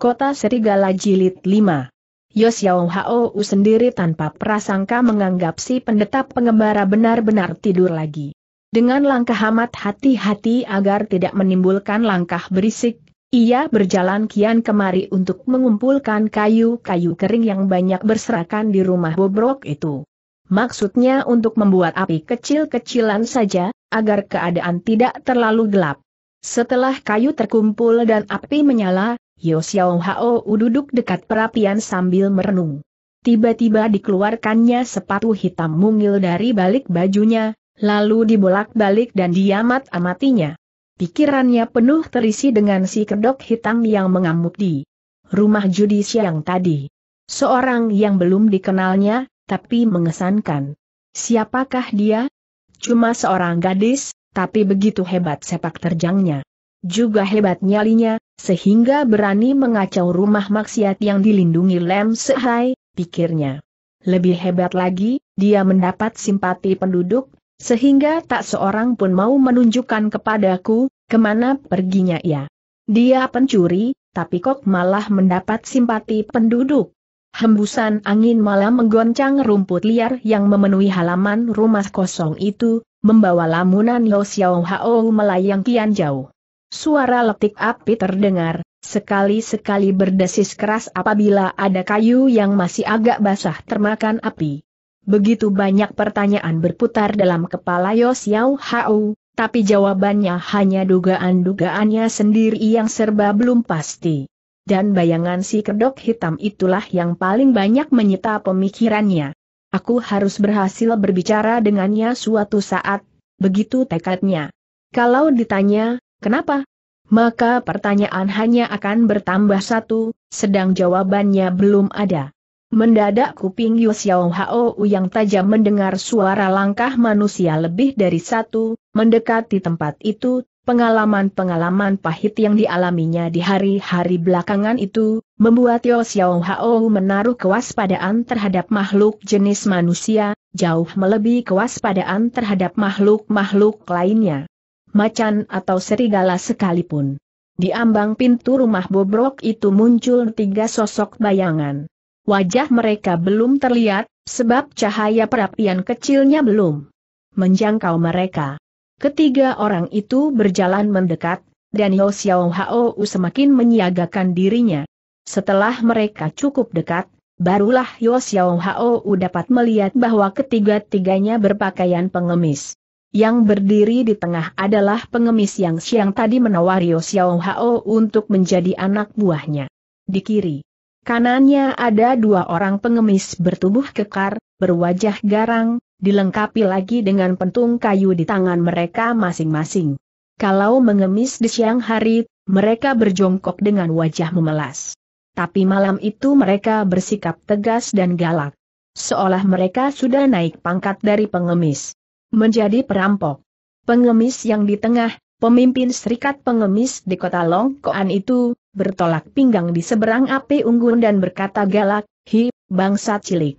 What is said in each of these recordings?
Kota Serigala Jilid 5 Yos Yao Hou sendiri tanpa prasangka menganggap si pendeta pengembara benar-benar tidur lagi. Dengan langkah amat hati-hati agar tidak menimbulkan langkah berisik, ia berjalan kian kemari untuk mengumpulkan kayu-kayu kering yang banyak berserakan di rumah bobrok itu. Maksudnya untuk membuat api kecil-kecilan saja, agar keadaan tidak terlalu gelap. Setelah kayu terkumpul dan api menyala, Yo Xiao Hao duduk dekat perapian sambil merenung. Tiba-tiba dikeluarkannya sepatu hitam mungil dari balik bajunya, lalu dibolak-balik dan diamat-amatinya. Pikirannya penuh terisi dengan si kedok hitam yang mengamuk di rumah judi siang tadi. Seorang yang belum dikenalnya, tapi mengesankan. Siapakah dia? Cuma seorang gadis, tapi begitu hebat sepak terjangnya. Juga hebat nyalinya, sehingga berani mengacau rumah maksiat yang dilindungi Lem Sehai, pikirnya. Lebih hebat lagi, dia mendapat simpati penduduk, sehingga tak seorang pun mau menunjukkan kepadaku, kemana perginya ia. Dia pencuri, tapi kok malah mendapat simpati penduduk. Hembusan angin malam menggoncang rumput liar yang memenuhi halaman rumah kosong itu, membawa lamunan Yosiao Hao melayang kian jauh. Suara letik api terdengar, sekali-sekali berdesis keras apabila ada kayu yang masih agak basah termakan api. Begitu banyak pertanyaan berputar dalam kepala Yos Yao Hao, tapi jawabannya hanya dugaan-dugaannya sendiri yang serba belum pasti. Dan bayangan si kedok hitam itulah yang paling banyak menyita pemikirannya. Aku harus berhasil berbicara dengannya suatu saat, begitu tekadnya. Kalau ditanya, Kenapa? Maka pertanyaan hanya akan bertambah satu, sedang jawabannya belum ada. Mendadak kuping Yu Xiao Hao yang tajam mendengar suara langkah manusia lebih dari satu, mendekati tempat itu, pengalaman-pengalaman pahit yang dialaminya di hari-hari belakangan itu, membuat Yu Xiao Hao menaruh kewaspadaan terhadap makhluk jenis manusia, jauh melebihi kewaspadaan terhadap makhluk-makhluk lainnya macan atau serigala sekalipun. Di ambang pintu rumah bobrok itu muncul tiga sosok bayangan. Wajah mereka belum terlihat, sebab cahaya perapian kecilnya belum menjangkau mereka. Ketiga orang itu berjalan mendekat, dan Yo Xiao Hao semakin menyiagakan dirinya. Setelah mereka cukup dekat, barulah Yo Xiao Hao dapat melihat bahwa ketiga-tiganya berpakaian pengemis. Yang berdiri di tengah adalah pengemis yang siang tadi menawari Xiao Hao untuk menjadi anak buahnya. Di kiri kanannya ada dua orang pengemis bertubuh kekar, berwajah garang, dilengkapi lagi dengan pentung kayu di tangan mereka masing-masing. Kalau mengemis di siang hari, mereka berjongkok dengan wajah memelas. Tapi malam itu mereka bersikap tegas dan galak. Seolah mereka sudah naik pangkat dari pengemis menjadi perampok. Pengemis yang di tengah, pemimpin serikat pengemis di kota Longkoan itu, bertolak pinggang di seberang api unggun dan berkata galak, Hi, bangsa cilik.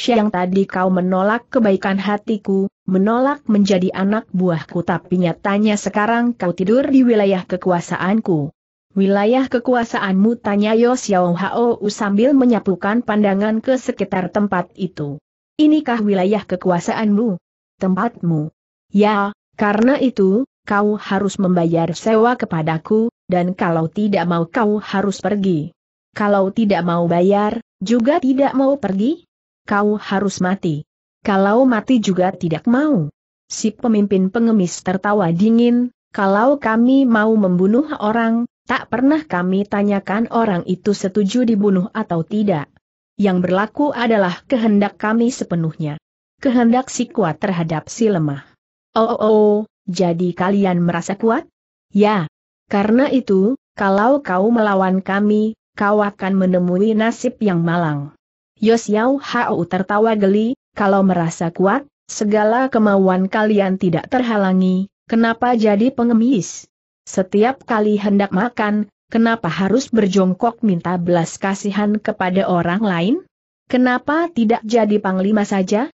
Siang tadi kau menolak kebaikan hatiku, menolak menjadi anak buahku tapi nyatanya sekarang kau tidur di wilayah kekuasaanku. Wilayah kekuasaanmu tanya Yo Xiao Hao sambil menyapukan pandangan ke sekitar tempat itu. Inikah wilayah kekuasaanmu? tempatmu. Ya, karena itu, kau harus membayar sewa kepadaku, dan kalau tidak mau kau harus pergi. Kalau tidak mau bayar, juga tidak mau pergi? Kau harus mati. Kalau mati juga tidak mau. Si pemimpin pengemis tertawa dingin, kalau kami mau membunuh orang, tak pernah kami tanyakan orang itu setuju dibunuh atau tidak. Yang berlaku adalah kehendak kami sepenuhnya kehendak si kuat terhadap si lemah. Oh oh oh, jadi kalian merasa kuat? Ya. Karena itu, kalau kau melawan kami, kau akan menemui nasib yang malang. Yosiao Hao tertawa geli, kalau merasa kuat, segala kemauan kalian tidak terhalangi, kenapa jadi pengemis? Setiap kali hendak makan, kenapa harus berjongkok minta belas kasihan kepada orang lain? Kenapa tidak jadi panglima saja?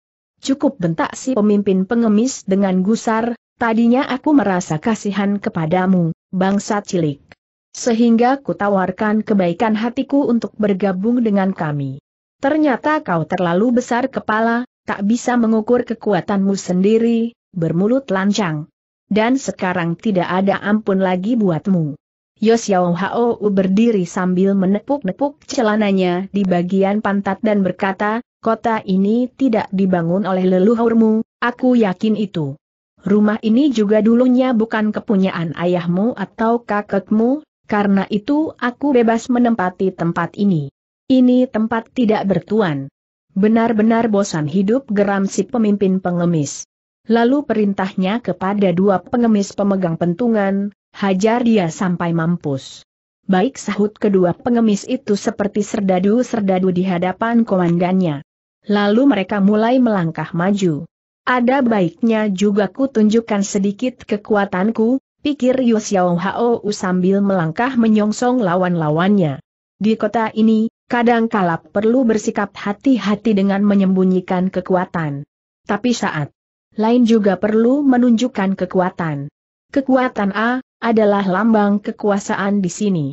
Cukup bentak si pemimpin pengemis dengan gusar, tadinya aku merasa kasihan kepadamu, bangsa cilik. Sehingga kutawarkan kebaikan hatiku untuk bergabung dengan kami. Ternyata kau terlalu besar kepala, tak bisa mengukur kekuatanmu sendiri, bermulut lancang. Dan sekarang tidak ada ampun lagi buatmu. Yosiao Hao berdiri sambil menepuk-nepuk celananya di bagian pantat dan berkata, Kota ini tidak dibangun oleh leluhurmu, aku yakin itu. Rumah ini juga dulunya bukan kepunyaan ayahmu atau kakekmu, karena itu aku bebas menempati tempat ini. Ini tempat tidak bertuan. Benar-benar bosan hidup geram si pemimpin pengemis. Lalu perintahnya kepada dua pengemis pemegang pentungan, hajar dia sampai mampus. Baik sahut kedua pengemis itu seperti serdadu-serdadu di hadapan komandannya. Lalu mereka mulai melangkah maju. Ada baiknya juga ku tunjukkan sedikit kekuatanku, pikir Yu Xiao Hao sambil melangkah menyongsong lawan-lawannya. Di kota ini, kadang kadangkala perlu bersikap hati-hati dengan menyembunyikan kekuatan. Tapi saat lain juga perlu menunjukkan kekuatan. Kekuatan A adalah lambang kekuasaan di sini.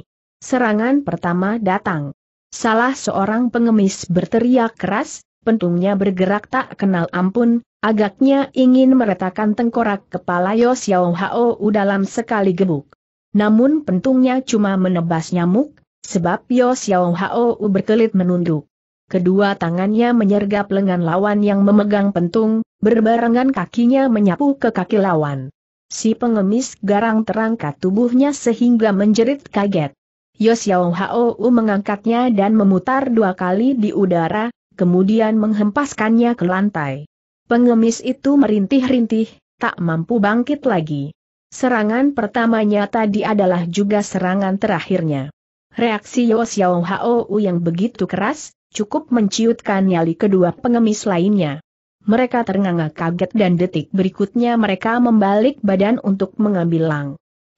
Serangan pertama datang. Salah seorang pengemis berteriak keras, pentungnya bergerak tak kenal ampun, agaknya ingin meretakkan tengkorak kepala Yo Xiao Hao dalam sekali gebuk. Namun pentungnya cuma menebas nyamuk, sebab Yos Xiao Hao berkelit menunduk. Kedua tangannya menyergap lengan lawan yang memegang pentung, berbarengan kakinya menyapu ke kaki lawan. Si pengemis garang terangkat tubuhnya sehingga menjerit kaget. Yos Xiao Hao mengangkatnya dan memutar dua kali di udara, kemudian menghempaskannya ke lantai. Pengemis itu merintih-rintih, tak mampu bangkit lagi. Serangan pertamanya tadi adalah juga serangan terakhirnya. Reaksi Yo Xiao Hou yang begitu keras, cukup menciutkan nyali kedua pengemis lainnya. Mereka ternganga kaget dan detik berikutnya mereka membalik badan untuk mengambil lang.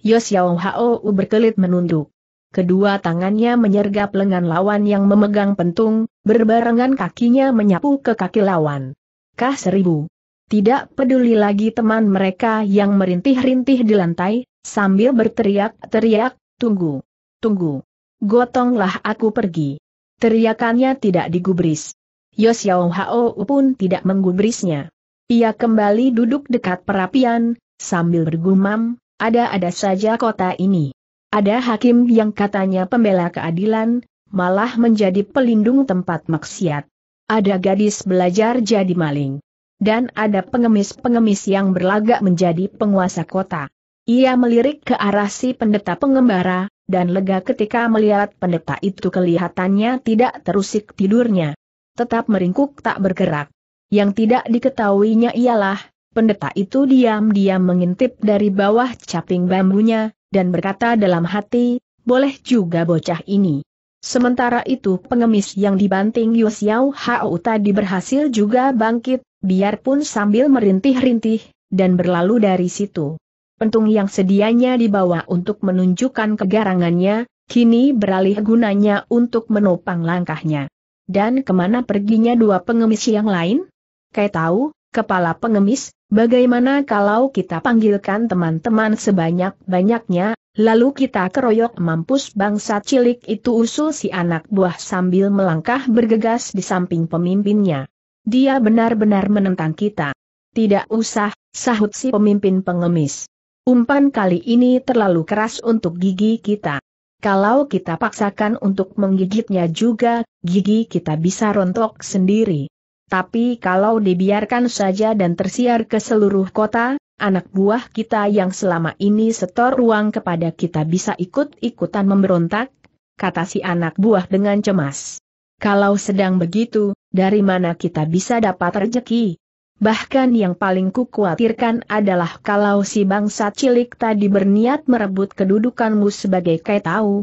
Yo Xiao Hou berkelit menunduk. Kedua tangannya menyergap lengan lawan yang memegang pentung, berbarengan kakinya menyapu ke kaki lawan. Kah seribu. Tidak peduli lagi teman mereka yang merintih-rintih di lantai, sambil berteriak-teriak, tunggu, tunggu. Gotonglah aku pergi. Teriakannya tidak digubris. Yosiao Hao pun tidak menggubrisnya. Ia kembali duduk dekat perapian, sambil bergumam, ada-ada saja kota ini. Ada hakim yang katanya pembela keadilan, malah menjadi pelindung tempat maksiat. Ada gadis belajar jadi maling. Dan ada pengemis-pengemis yang berlagak menjadi penguasa kota. Ia melirik ke arah si pendeta pengembara, dan lega ketika melihat pendeta itu kelihatannya tidak terusik tidurnya. Tetap meringkuk tak bergerak. Yang tidak diketahuinya ialah, pendeta itu diam-diam mengintip dari bawah caping bambunya, dan berkata dalam hati, boleh juga bocah ini. Sementara itu pengemis yang dibanting Yu Xiao Hao tadi berhasil juga bangkit, biarpun sambil merintih-rintih, dan berlalu dari situ. Pentung yang sedianya dibawa untuk menunjukkan kegarangannya, kini beralih gunanya untuk menopang langkahnya. Dan kemana perginya dua pengemis yang lain? Kayak tahu, kepala pengemis, Bagaimana kalau kita panggilkan teman-teman sebanyak-banyaknya, lalu kita keroyok mampus bangsa cilik itu usul si anak buah sambil melangkah bergegas di samping pemimpinnya. Dia benar-benar menentang kita. Tidak usah, sahut si pemimpin pengemis. Umpan kali ini terlalu keras untuk gigi kita. Kalau kita paksakan untuk menggigitnya juga, gigi kita bisa rontok sendiri. Tapi kalau dibiarkan saja dan tersiar ke seluruh kota, anak buah kita yang selama ini setor uang kepada kita bisa ikut-ikutan memberontak, kata si anak buah dengan cemas. Kalau sedang begitu, dari mana kita bisa dapat rejeki? Bahkan yang paling kukhawatirkan adalah kalau si bangsa cilik tadi berniat merebut kedudukanmu sebagai kaitau. tahu.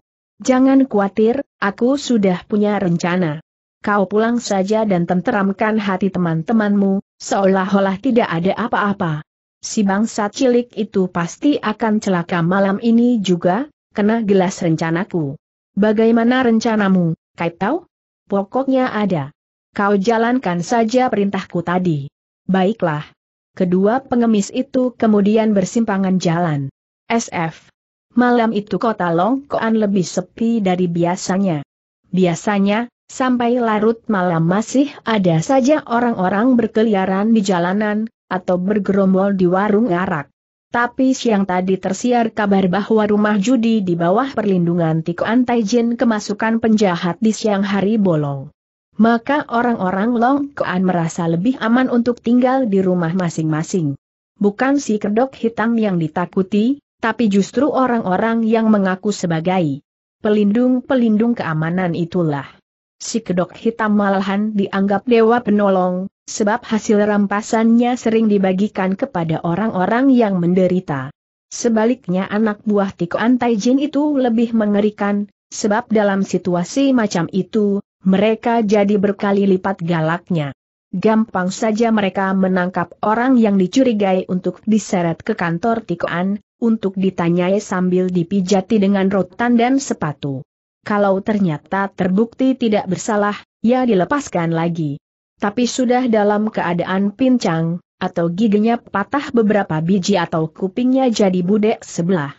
Jangan khawatir, aku sudah punya rencana kau pulang saja dan tenteramkan hati teman-temanmu, seolah-olah tidak ada apa-apa. Si bangsa cilik itu pasti akan celaka malam ini juga, kena gelas rencanaku. Bagaimana rencanamu, Kaitau? Pokoknya ada. Kau jalankan saja perintahku tadi. Baiklah. Kedua pengemis itu kemudian bersimpangan jalan. SF. Malam itu kota Longkoan lebih sepi dari biasanya. Biasanya, Sampai larut malam masih ada saja orang-orang berkeliaran di jalanan, atau bergerombol di warung arak. Tapi siang tadi tersiar kabar bahwa rumah judi di bawah perlindungan Tiko Antaijin kemasukan penjahat di siang hari bolong. Maka orang-orang Long Kuan merasa lebih aman untuk tinggal di rumah masing-masing. Bukan si kedok hitam yang ditakuti, tapi justru orang-orang yang mengaku sebagai pelindung-pelindung keamanan itulah si kedok hitam malahan dianggap dewa penolong, sebab hasil rampasannya sering dibagikan kepada orang-orang yang menderita. Sebaliknya anak buah Tiko Antai Jin itu lebih mengerikan, sebab dalam situasi macam itu, mereka jadi berkali lipat galaknya. Gampang saja mereka menangkap orang yang dicurigai untuk diseret ke kantor Tikoan, untuk ditanyai sambil dipijati dengan rotan dan sepatu kalau ternyata terbukti tidak bersalah, ya dilepaskan lagi. Tapi sudah dalam keadaan pincang, atau giginya patah beberapa biji atau kupingnya jadi budek sebelah.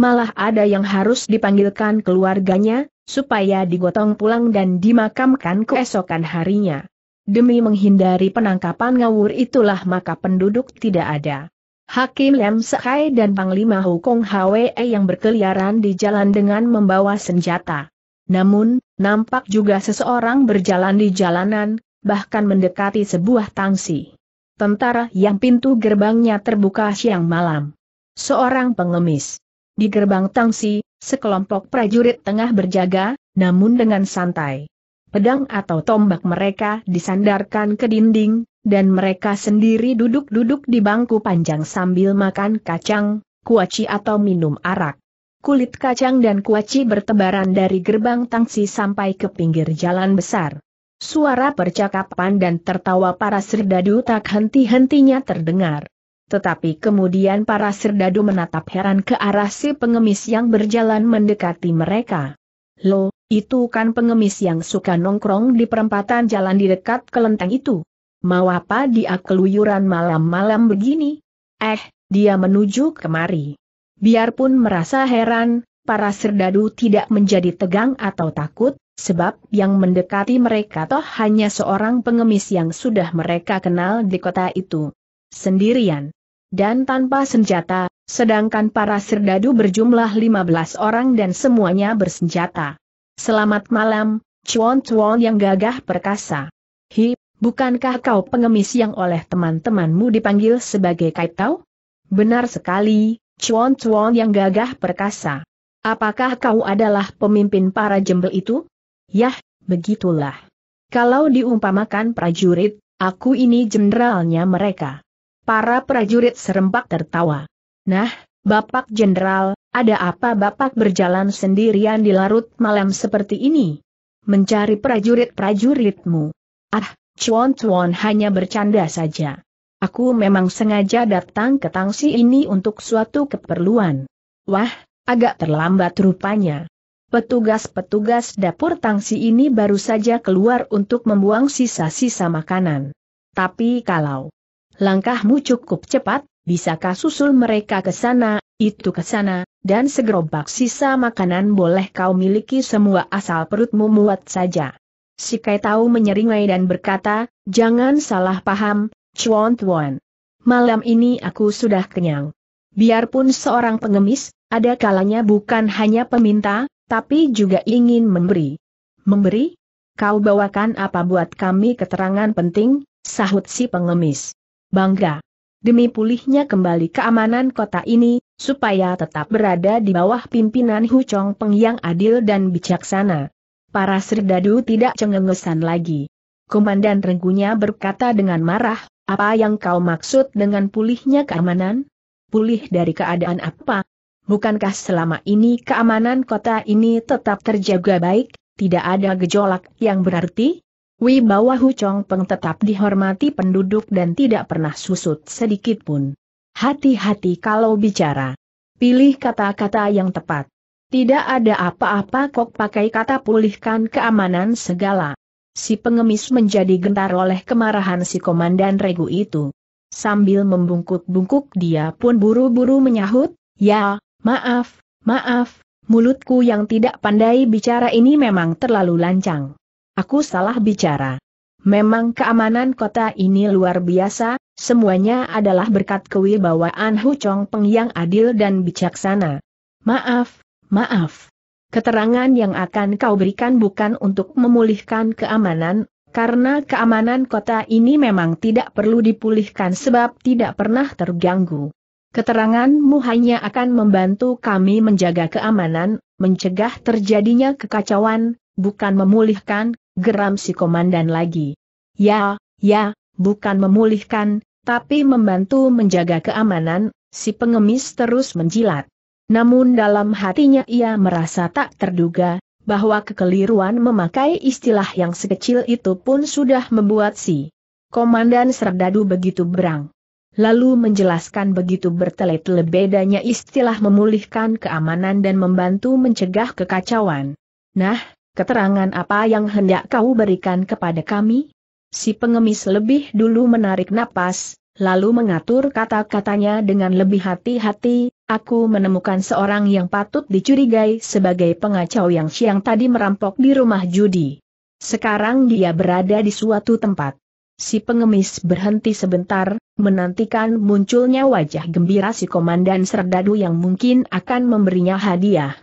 Malah ada yang harus dipanggilkan keluarganya, supaya digotong pulang dan dimakamkan keesokan harinya. Demi menghindari penangkapan ngawur itulah maka penduduk tidak ada. Hakim Lem Sekai dan Panglima Hukong Hwe yang berkeliaran di jalan dengan membawa senjata. Namun, nampak juga seseorang berjalan di jalanan, bahkan mendekati sebuah tangsi. Tentara yang pintu gerbangnya terbuka siang malam. Seorang pengemis. Di gerbang tangsi, sekelompok prajurit tengah berjaga, namun dengan santai. Pedang atau tombak mereka disandarkan ke dinding, dan mereka sendiri duduk-duduk di bangku panjang sambil makan kacang, kuaci atau minum arak. Kulit kacang dan kuaci bertebaran dari gerbang tangsi sampai ke pinggir jalan besar. Suara percakapan dan tertawa para serdadu tak henti-hentinya terdengar. Tetapi kemudian para serdadu menatap heran ke arah si pengemis yang berjalan mendekati mereka. Lo, itu kan pengemis yang suka nongkrong di perempatan jalan di dekat kelenteng itu. Mau apa dia keluyuran malam-malam begini? Eh, dia menuju kemari. Biarpun merasa heran, para serdadu tidak menjadi tegang atau takut, sebab yang mendekati mereka toh hanya seorang pengemis yang sudah mereka kenal di kota itu. Sendirian. Dan tanpa senjata, sedangkan para serdadu berjumlah 15 orang dan semuanya bersenjata. Selamat malam, Chuan Chuan yang gagah perkasa. Hi, bukankah kau pengemis yang oleh teman-temanmu dipanggil sebagai kaitau? Benar sekali, Chuan Chuan yang gagah perkasa. Apakah kau adalah pemimpin para jembel itu? Yah, begitulah. Kalau diumpamakan prajurit, aku ini jenderalnya mereka. Para prajurit serempak tertawa. Nah, Bapak Jenderal, ada apa Bapak berjalan sendirian di larut malam seperti ini? Mencari prajurit-prajuritmu. Ah, Chuan Chuan hanya bercanda saja. Aku memang sengaja datang ke Tangsi ini untuk suatu keperluan. Wah, agak terlambat rupanya. Petugas-petugas dapur Tangsi ini baru saja keluar untuk membuang sisa-sisa makanan. Tapi kalau langkahmu cukup cepat, bisakah susul mereka ke sana itu ke sana, dan segerobak sisa makanan boleh kau miliki semua asal perutmu muat saja. Si Kai tahu menyeringai dan berkata, jangan salah paham, Chuan Tuan. Malam ini aku sudah kenyang. Biarpun seorang pengemis, ada kalanya bukan hanya peminta, tapi juga ingin memberi. Memberi? Kau bawakan apa buat kami keterangan penting, sahut si pengemis. Bangga. Demi pulihnya kembali keamanan kota ini, supaya tetap berada di bawah pimpinan Hu Chong Peng yang adil dan bijaksana. Para serdadu tidak cengengesan lagi. Komandan renggunya berkata dengan marah, apa yang kau maksud dengan pulihnya keamanan? Pulih dari keadaan apa? Bukankah selama ini keamanan kota ini tetap terjaga baik, tidak ada gejolak yang berarti? Wibawa Hu Chong Peng tetap dihormati penduduk dan tidak pernah susut sedikit pun. Hati-hati kalau bicara. Pilih kata-kata yang tepat. Tidak ada apa-apa kok pakai kata pulihkan keamanan segala. Si pengemis menjadi gentar oleh kemarahan si komandan regu itu. Sambil membungkuk-bungkuk dia pun buru-buru menyahut, ya, maaf, maaf, mulutku yang tidak pandai bicara ini memang terlalu lancang. Aku salah bicara. Memang keamanan kota ini luar biasa, semuanya adalah berkat kewibawaan Hu Chong Peng yang adil dan bijaksana. Maaf, maaf. Keterangan yang akan kau berikan bukan untuk memulihkan keamanan, karena keamanan kota ini memang tidak perlu dipulihkan sebab tidak pernah terganggu. Keteranganmu hanya akan membantu kami menjaga keamanan, mencegah terjadinya kekacauan, bukan memulihkan geram si komandan lagi. Ya, ya, bukan memulihkan, tapi membantu menjaga keamanan, si pengemis terus menjilat. Namun dalam hatinya ia merasa tak terduga, bahwa kekeliruan memakai istilah yang sekecil itu pun sudah membuat si komandan serdadu begitu berang. Lalu menjelaskan begitu bertele-tele bedanya istilah memulihkan keamanan dan membantu mencegah kekacauan. Nah, Keterangan apa yang hendak kau berikan kepada kami? Si pengemis lebih dulu menarik napas, lalu mengatur kata-katanya dengan lebih hati-hati, aku menemukan seorang yang patut dicurigai sebagai pengacau yang siang tadi merampok di rumah judi. Sekarang dia berada di suatu tempat. Si pengemis berhenti sebentar, menantikan munculnya wajah gembira si komandan Serdadu yang mungkin akan memberinya hadiah.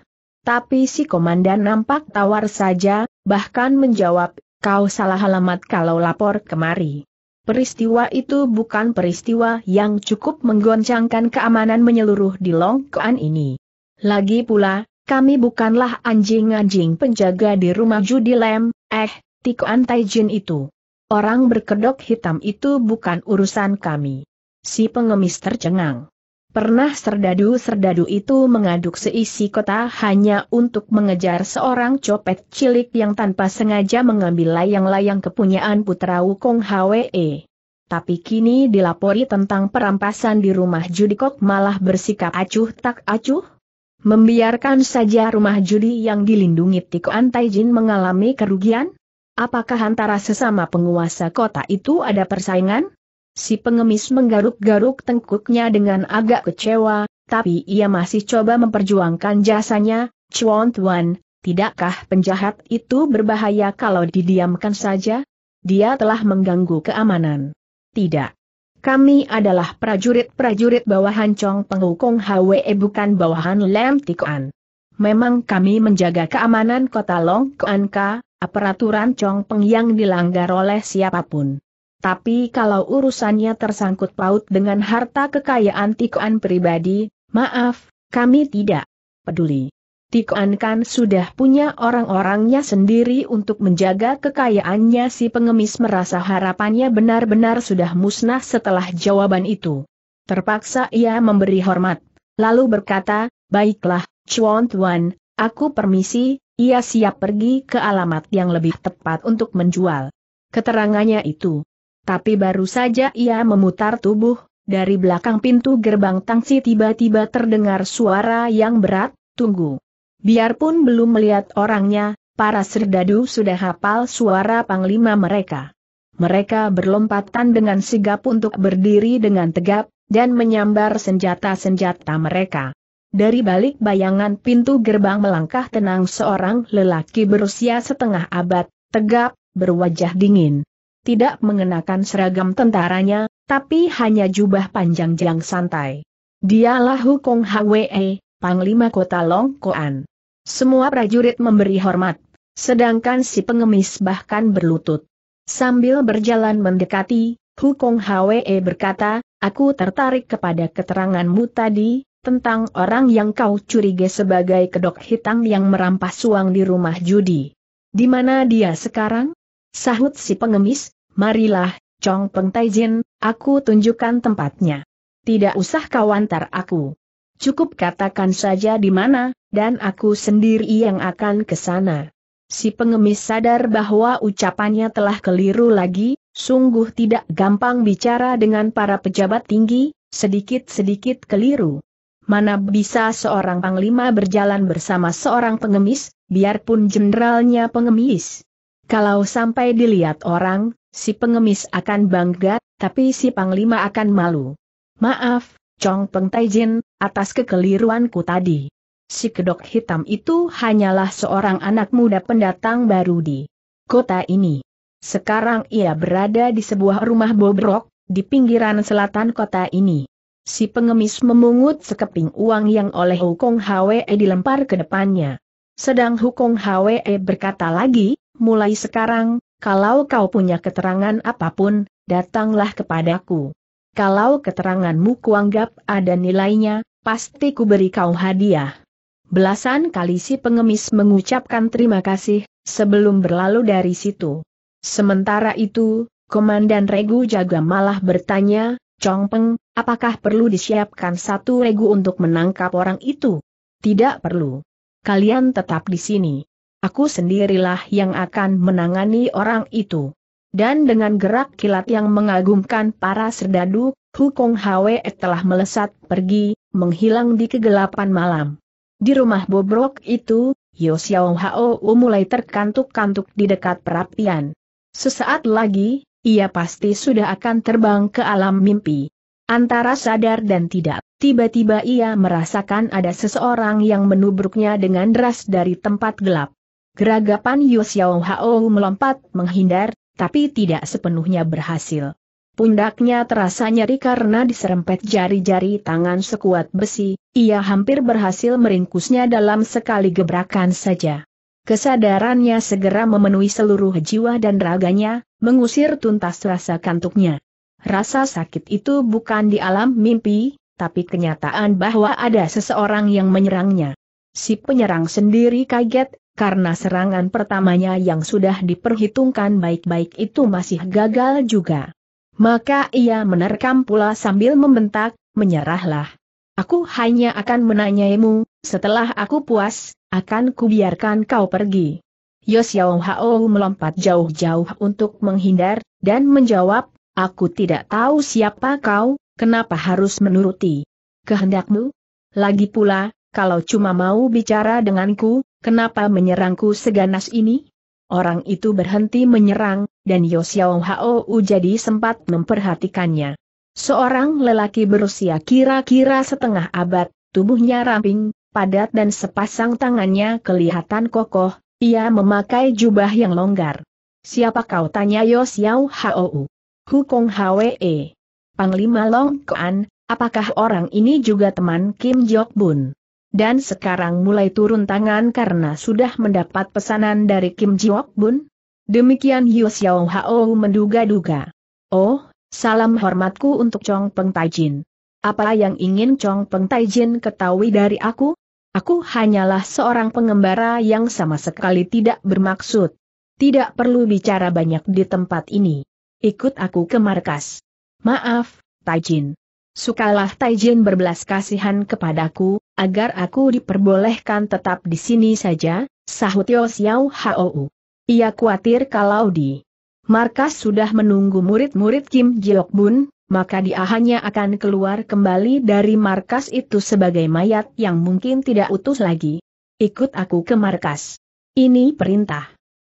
Tapi si komandan nampak tawar saja, bahkan menjawab, kau salah alamat kalau lapor kemari. Peristiwa itu bukan peristiwa yang cukup menggoncangkan keamanan menyeluruh di Longkoan ini. Lagi pula, kami bukanlah anjing-anjing penjaga di rumah judi lem, eh, Tikoan Taijin itu. Orang berkedok hitam itu bukan urusan kami. Si pengemis tercengang. Pernah serdadu-serdadu itu mengaduk seisi kota hanya untuk mengejar seorang copet cilik yang tanpa sengaja mengambil layang-layang kepunyaan putra Wukong Hwe. Tapi kini dilapori tentang perampasan di rumah Judikok malah bersikap acuh tak acuh? Membiarkan saja rumah judi yang dilindungi Tiko Antaijin mengalami kerugian? Apakah antara sesama penguasa kota itu ada persaingan? Si pengemis menggaruk-garuk tengkuknya dengan agak kecewa, tapi ia masih coba memperjuangkan jasanya, Chuan Tuan, tidakkah penjahat itu berbahaya kalau didiamkan saja? Dia telah mengganggu keamanan. Tidak. Kami adalah prajurit-prajurit bawahan Chong Penghukung Hwe bukan bawahan Lam Tikuan. Memang kami menjaga keamanan kota Long Ka, peraturan Chong Peng yang dilanggar oleh siapapun. Tapi kalau urusannya tersangkut paut dengan harta kekayaan Tikoan pribadi, maaf, kami tidak peduli. Tikoan kan sudah punya orang-orangnya sendiri untuk menjaga kekayaannya si pengemis merasa harapannya benar-benar sudah musnah setelah jawaban itu. Terpaksa ia memberi hormat, lalu berkata, baiklah, Chuan Tuan, aku permisi, ia siap pergi ke alamat yang lebih tepat untuk menjual. Keterangannya itu, tapi baru saja ia memutar tubuh, dari belakang pintu gerbang tangsi tiba-tiba terdengar suara yang berat, tunggu. Biarpun belum melihat orangnya, para serdadu sudah hafal suara panglima mereka. Mereka berlompatan dengan sigap untuk berdiri dengan tegap, dan menyambar senjata-senjata mereka. Dari balik bayangan pintu gerbang melangkah tenang seorang lelaki berusia setengah abad, tegap, berwajah dingin tidak mengenakan seragam tentaranya, tapi hanya jubah panjang jang santai. Dialah Hukong Hwe, Panglima Kota Longkoan. Semua prajurit memberi hormat, sedangkan si pengemis bahkan berlutut. Sambil berjalan mendekati, Hukong Hwe berkata, aku tertarik kepada keteranganmu tadi, tentang orang yang kau curiga sebagai kedok hitam yang merampas uang di rumah judi. Di mana dia sekarang? Sahut si pengemis, Marilah, Chong Peng Taijin, aku tunjukkan tempatnya. Tidak usah kau antar aku. Cukup katakan saja di mana, dan aku sendiri yang akan ke sana. Si pengemis sadar bahwa ucapannya telah keliru lagi, sungguh tidak gampang bicara dengan para pejabat tinggi, sedikit-sedikit keliru. Mana bisa seorang panglima berjalan bersama seorang pengemis, biarpun jenderalnya pengemis. Kalau sampai dilihat orang, si pengemis akan bangga, tapi si panglima akan malu. Maaf, Chong Peng Taijin, atas kekeliruanku tadi. Si kedok hitam itu hanyalah seorang anak muda pendatang baru di kota ini. Sekarang ia berada di sebuah rumah bobrok, di pinggiran selatan kota ini. Si pengemis memungut sekeping uang yang oleh Hukong Hwe e dilempar ke depannya. Sedang Hukong Hwe e berkata lagi, mulai sekarang, kalau kau punya keterangan apapun, datanglah kepadaku. Kalau keteranganmu kuanggap ada nilainya, pasti kuberi kau hadiah. Belasan kali si pengemis mengucapkan terima kasih, sebelum berlalu dari situ. Sementara itu, Komandan Regu Jaga malah bertanya, Chong Peng, apakah perlu disiapkan satu regu untuk menangkap orang itu? Tidak perlu. Kalian tetap di sini aku sendirilah yang akan menangani orang itu. Dan dengan gerak kilat yang mengagumkan para serdadu, Hukong Hwe telah melesat pergi, menghilang di kegelapan malam. Di rumah bobrok itu, Yo Xiao Hao mulai terkantuk-kantuk di dekat perapian. Sesaat lagi, ia pasti sudah akan terbang ke alam mimpi. Antara sadar dan tidak, tiba-tiba ia merasakan ada seseorang yang menubruknya dengan deras dari tempat gelap. Geragapan Yu Xiao melompat menghindar, tapi tidak sepenuhnya berhasil. Pundaknya terasa nyeri karena diserempet jari-jari tangan sekuat besi, ia hampir berhasil meringkusnya dalam sekali gebrakan saja. Kesadarannya segera memenuhi seluruh jiwa dan raganya, mengusir tuntas rasa kantuknya. Rasa sakit itu bukan di alam mimpi, tapi kenyataan bahwa ada seseorang yang menyerangnya. Si penyerang sendiri kaget, karena serangan pertamanya yang sudah diperhitungkan baik-baik itu masih gagal juga. Maka ia menerkam pula sambil membentak, menyerahlah. Aku hanya akan menanyaimu, setelah aku puas, akan kubiarkan kau pergi. Yosiao Hao melompat jauh-jauh untuk menghindar, dan menjawab, aku tidak tahu siapa kau, kenapa harus menuruti kehendakmu? Lagi pula, kalau cuma mau bicara denganku, Kenapa menyerangku seganas ini? Orang itu berhenti menyerang, dan Yosiao Hao jadi sempat memperhatikannya. Seorang lelaki berusia kira-kira setengah abad, tubuhnya ramping, padat dan sepasang tangannya kelihatan kokoh, ia memakai jubah yang longgar. Siapa kau tanya Yosiao Hao? Hukong Hwe. Panglima Long Kuan, apakah orang ini juga teman Kim Jok Bun? dan sekarang mulai turun tangan karena sudah mendapat pesanan dari Kim Jiok Bun? Demikian Yu Xiao Hao menduga-duga. Oh, salam hormatku untuk Chong Peng Taijin. Apa yang ingin Chong Peng Taijin ketahui dari aku? Aku hanyalah seorang pengembara yang sama sekali tidak bermaksud. Tidak perlu bicara banyak di tempat ini. Ikut aku ke markas. Maaf, Taijin. Sukalah Taijin berbelas kasihan kepadaku, agar aku diperbolehkan tetap di sini saja, sahut Yo Xiao Hou. Ia khawatir kalau di markas sudah menunggu murid-murid Kim Jiok Bun, maka dia hanya akan keluar kembali dari markas itu sebagai mayat yang mungkin tidak utuh lagi. Ikut aku ke markas. Ini perintah.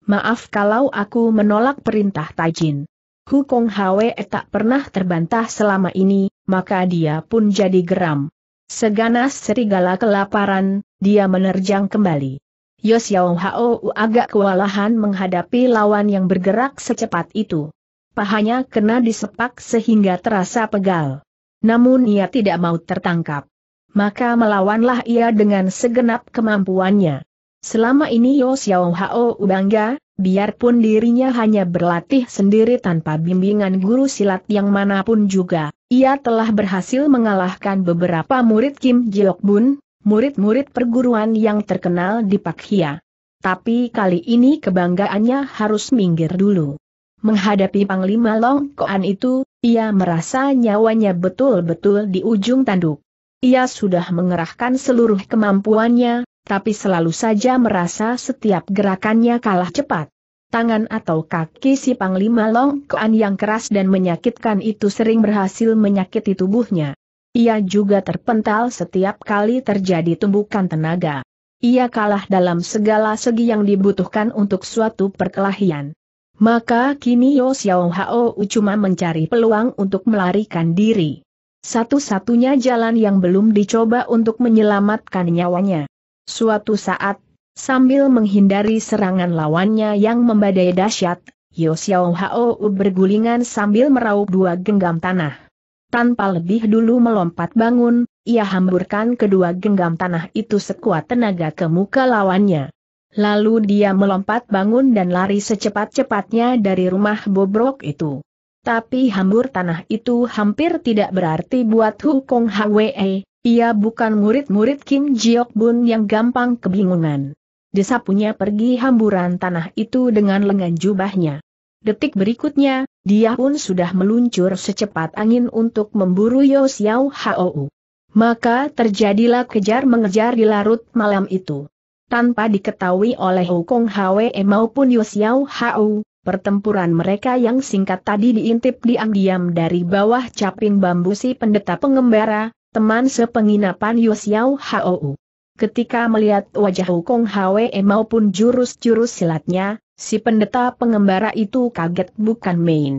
Maaf kalau aku menolak perintah Tajin. Hukong Hwe tak pernah terbantah selama ini, maka dia pun jadi geram. Seganas serigala kelaparan, dia menerjang kembali. Yosiao Hao agak kewalahan menghadapi lawan yang bergerak secepat itu. Pahanya kena disepak sehingga terasa pegal. Namun ia tidak mau tertangkap. Maka melawanlah ia dengan segenap kemampuannya. Selama ini Yosiao Hao bangga, biarpun dirinya hanya berlatih sendiri tanpa bimbingan guru silat yang manapun juga, ia telah berhasil mengalahkan beberapa murid Kim Jiok Bun, murid-murid perguruan yang terkenal di Pak Hia. Tapi kali ini kebanggaannya harus minggir dulu. Menghadapi Panglima Long Koan itu, ia merasa nyawanya betul-betul di ujung tanduk. Ia sudah mengerahkan seluruh kemampuannya, tapi selalu saja merasa setiap gerakannya kalah cepat. Tangan atau kaki si Panglima Long Kuan yang keras dan menyakitkan itu sering berhasil menyakiti tubuhnya. Ia juga terpental setiap kali terjadi tumbukan tenaga. Ia kalah dalam segala segi yang dibutuhkan untuk suatu perkelahian. Maka kini Yo Xiao Hao cuma mencari peluang untuk melarikan diri. Satu-satunya jalan yang belum dicoba untuk menyelamatkan nyawanya. Suatu saat, sambil menghindari serangan lawannya yang membadai dahsyat, Yo Xiao Hao bergulingan sambil meraup dua genggam tanah. Tanpa lebih dulu melompat bangun, ia hamburkan kedua genggam tanah itu sekuat tenaga ke muka lawannya. Lalu dia melompat bangun dan lari secepat-cepatnya dari rumah bobrok itu. Tapi hambur tanah itu hampir tidak berarti buat Hukong Hwe, ia bukan murid-murid Kim Jiok Bun yang gampang kebingungan. Desapunya pergi hamburan tanah itu dengan lengan jubahnya. Detik berikutnya, dia pun sudah meluncur secepat angin untuk memburu Yo Xiao Hou. Maka terjadilah kejar-mengejar di larut malam itu. Tanpa diketahui oleh Hukong Hwe maupun Yo Xiao Hou, Pertempuran mereka yang singkat tadi diintip diam-diam dari bawah caping bambu si pendeta pengembara, teman sepenginapan Yosiao Hou. Ketika melihat wajah Hukong Hwe maupun jurus-jurus silatnya, si pendeta pengembara itu kaget bukan main.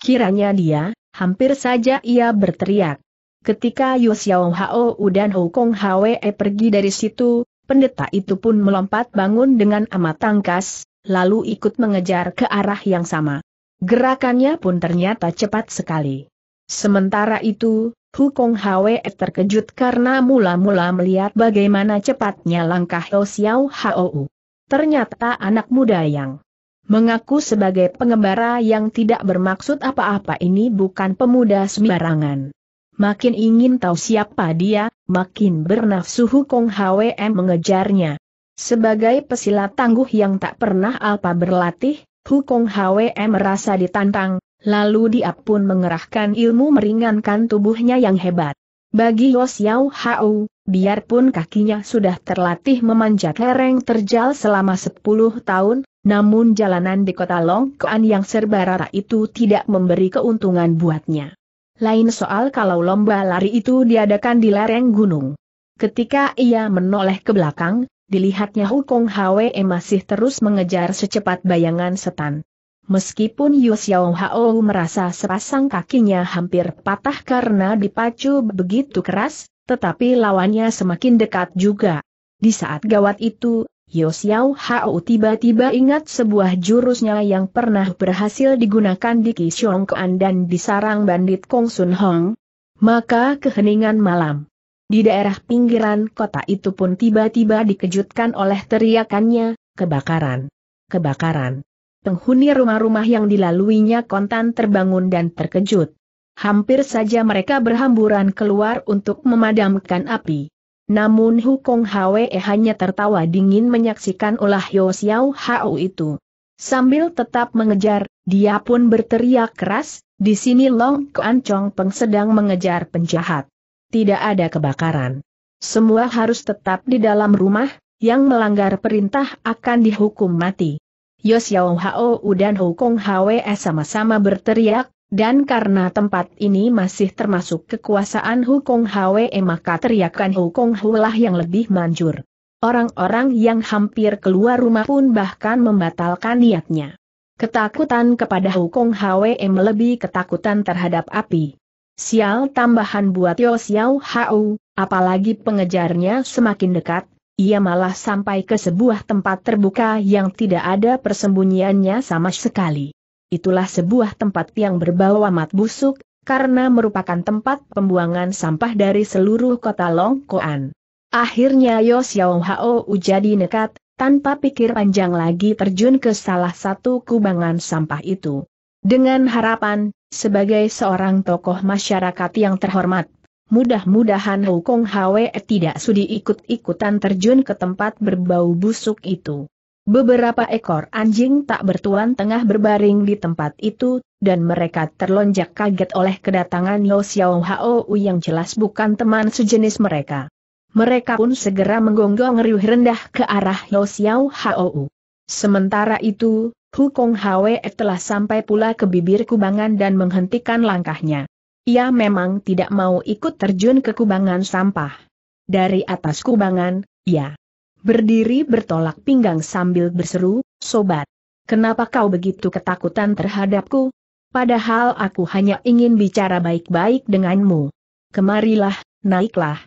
Kiranya dia, hampir saja ia berteriak. Ketika Yosiao Hou dan Hukong Hwe pergi dari situ, pendeta itu pun melompat bangun dengan amat tangkas, lalu ikut mengejar ke arah yang sama. Gerakannya pun ternyata cepat sekali. Sementara itu, Hukong Hwe terkejut karena mula-mula melihat bagaimana cepatnya langkah Ho Xiao Hou. Ternyata anak muda yang mengaku sebagai pengembara yang tidak bermaksud apa-apa ini bukan pemuda sembarangan. Makin ingin tahu siapa dia, makin bernafsu Hukong Hwe mengejarnya. Sebagai pesilat tangguh yang tak pernah apa berlatih, Hukong Hwe merasa ditantang, Lalu dia pun mengerahkan ilmu meringankan tubuhnya yang hebat. Bagi Yosiao Xiao Hao, biarpun kakinya sudah terlatih memanjat lereng terjal selama 10 tahun, namun jalanan di kota Longkoan yang serba rara itu tidak memberi keuntungan buatnya. Lain soal kalau lomba lari itu diadakan di lereng gunung. Ketika ia menoleh ke belakang, dilihatnya Hukong Hwe masih terus mengejar secepat bayangan setan. Meskipun Yu Xiao Hao merasa sepasang kakinya hampir patah karena dipacu begitu keras, tetapi lawannya semakin dekat juga. Di saat gawat itu, Yu Xiao Hao tiba-tiba ingat sebuah jurusnya yang pernah berhasil digunakan di Kishongkuan dan di sarang bandit Kong Sun Hong. Maka keheningan malam. Di daerah pinggiran kota itu pun tiba-tiba dikejutkan oleh teriakannya, kebakaran, kebakaran penghuni rumah-rumah yang dilaluinya kontan terbangun dan terkejut. Hampir saja mereka berhamburan keluar untuk memadamkan api. Namun Hukong Hwe e hanya tertawa dingin menyaksikan olah Yo Xiao Hao itu. Sambil tetap mengejar, dia pun berteriak keras, di sini Long Kuan Chong Peng sedang mengejar penjahat. Tidak ada kebakaran. Semua harus tetap di dalam rumah, yang melanggar perintah akan dihukum mati. Yos Yao Hao dan Hou Kong Hwe sama-sama berteriak, dan karena tempat ini masih termasuk kekuasaan Hou Kong Hwe eh, maka teriakan Hou Hukong Hulah yang lebih manjur. Orang-orang yang hampir keluar rumah pun bahkan membatalkan niatnya. Ketakutan kepada Hou Kong Hwe eh, lebih ketakutan terhadap api. Sial tambahan buat Yos Yao Hao, apalagi pengejarnya semakin dekat, ia malah sampai ke sebuah tempat terbuka yang tidak ada persembunyiannya sama sekali. Itulah sebuah tempat yang berbau amat busuk, karena merupakan tempat pembuangan sampah dari seluruh kota Longkoan. Akhirnya Yo Xiao Hao jadi nekat, tanpa pikir panjang lagi terjun ke salah satu kubangan sampah itu. Dengan harapan, sebagai seorang tokoh masyarakat yang terhormat, Mudah-mudahan Hukong Hwe tidak sudi ikut-ikutan terjun ke tempat berbau busuk itu. Beberapa ekor anjing tak bertuan tengah berbaring di tempat itu, dan mereka terlonjak kaget oleh kedatangan Yo Xiao Hou yang jelas bukan teman sejenis mereka. Mereka pun segera menggonggong riuh rendah ke arah Yo Xiao Hou. Sementara itu, Hukong Hwe telah sampai pula ke bibir kubangan dan menghentikan langkahnya. Ia memang tidak mau ikut terjun ke kubangan sampah. Dari atas kubangan, ia berdiri bertolak pinggang sambil berseru, Sobat, kenapa kau begitu ketakutan terhadapku? Padahal aku hanya ingin bicara baik-baik denganmu. Kemarilah, naiklah.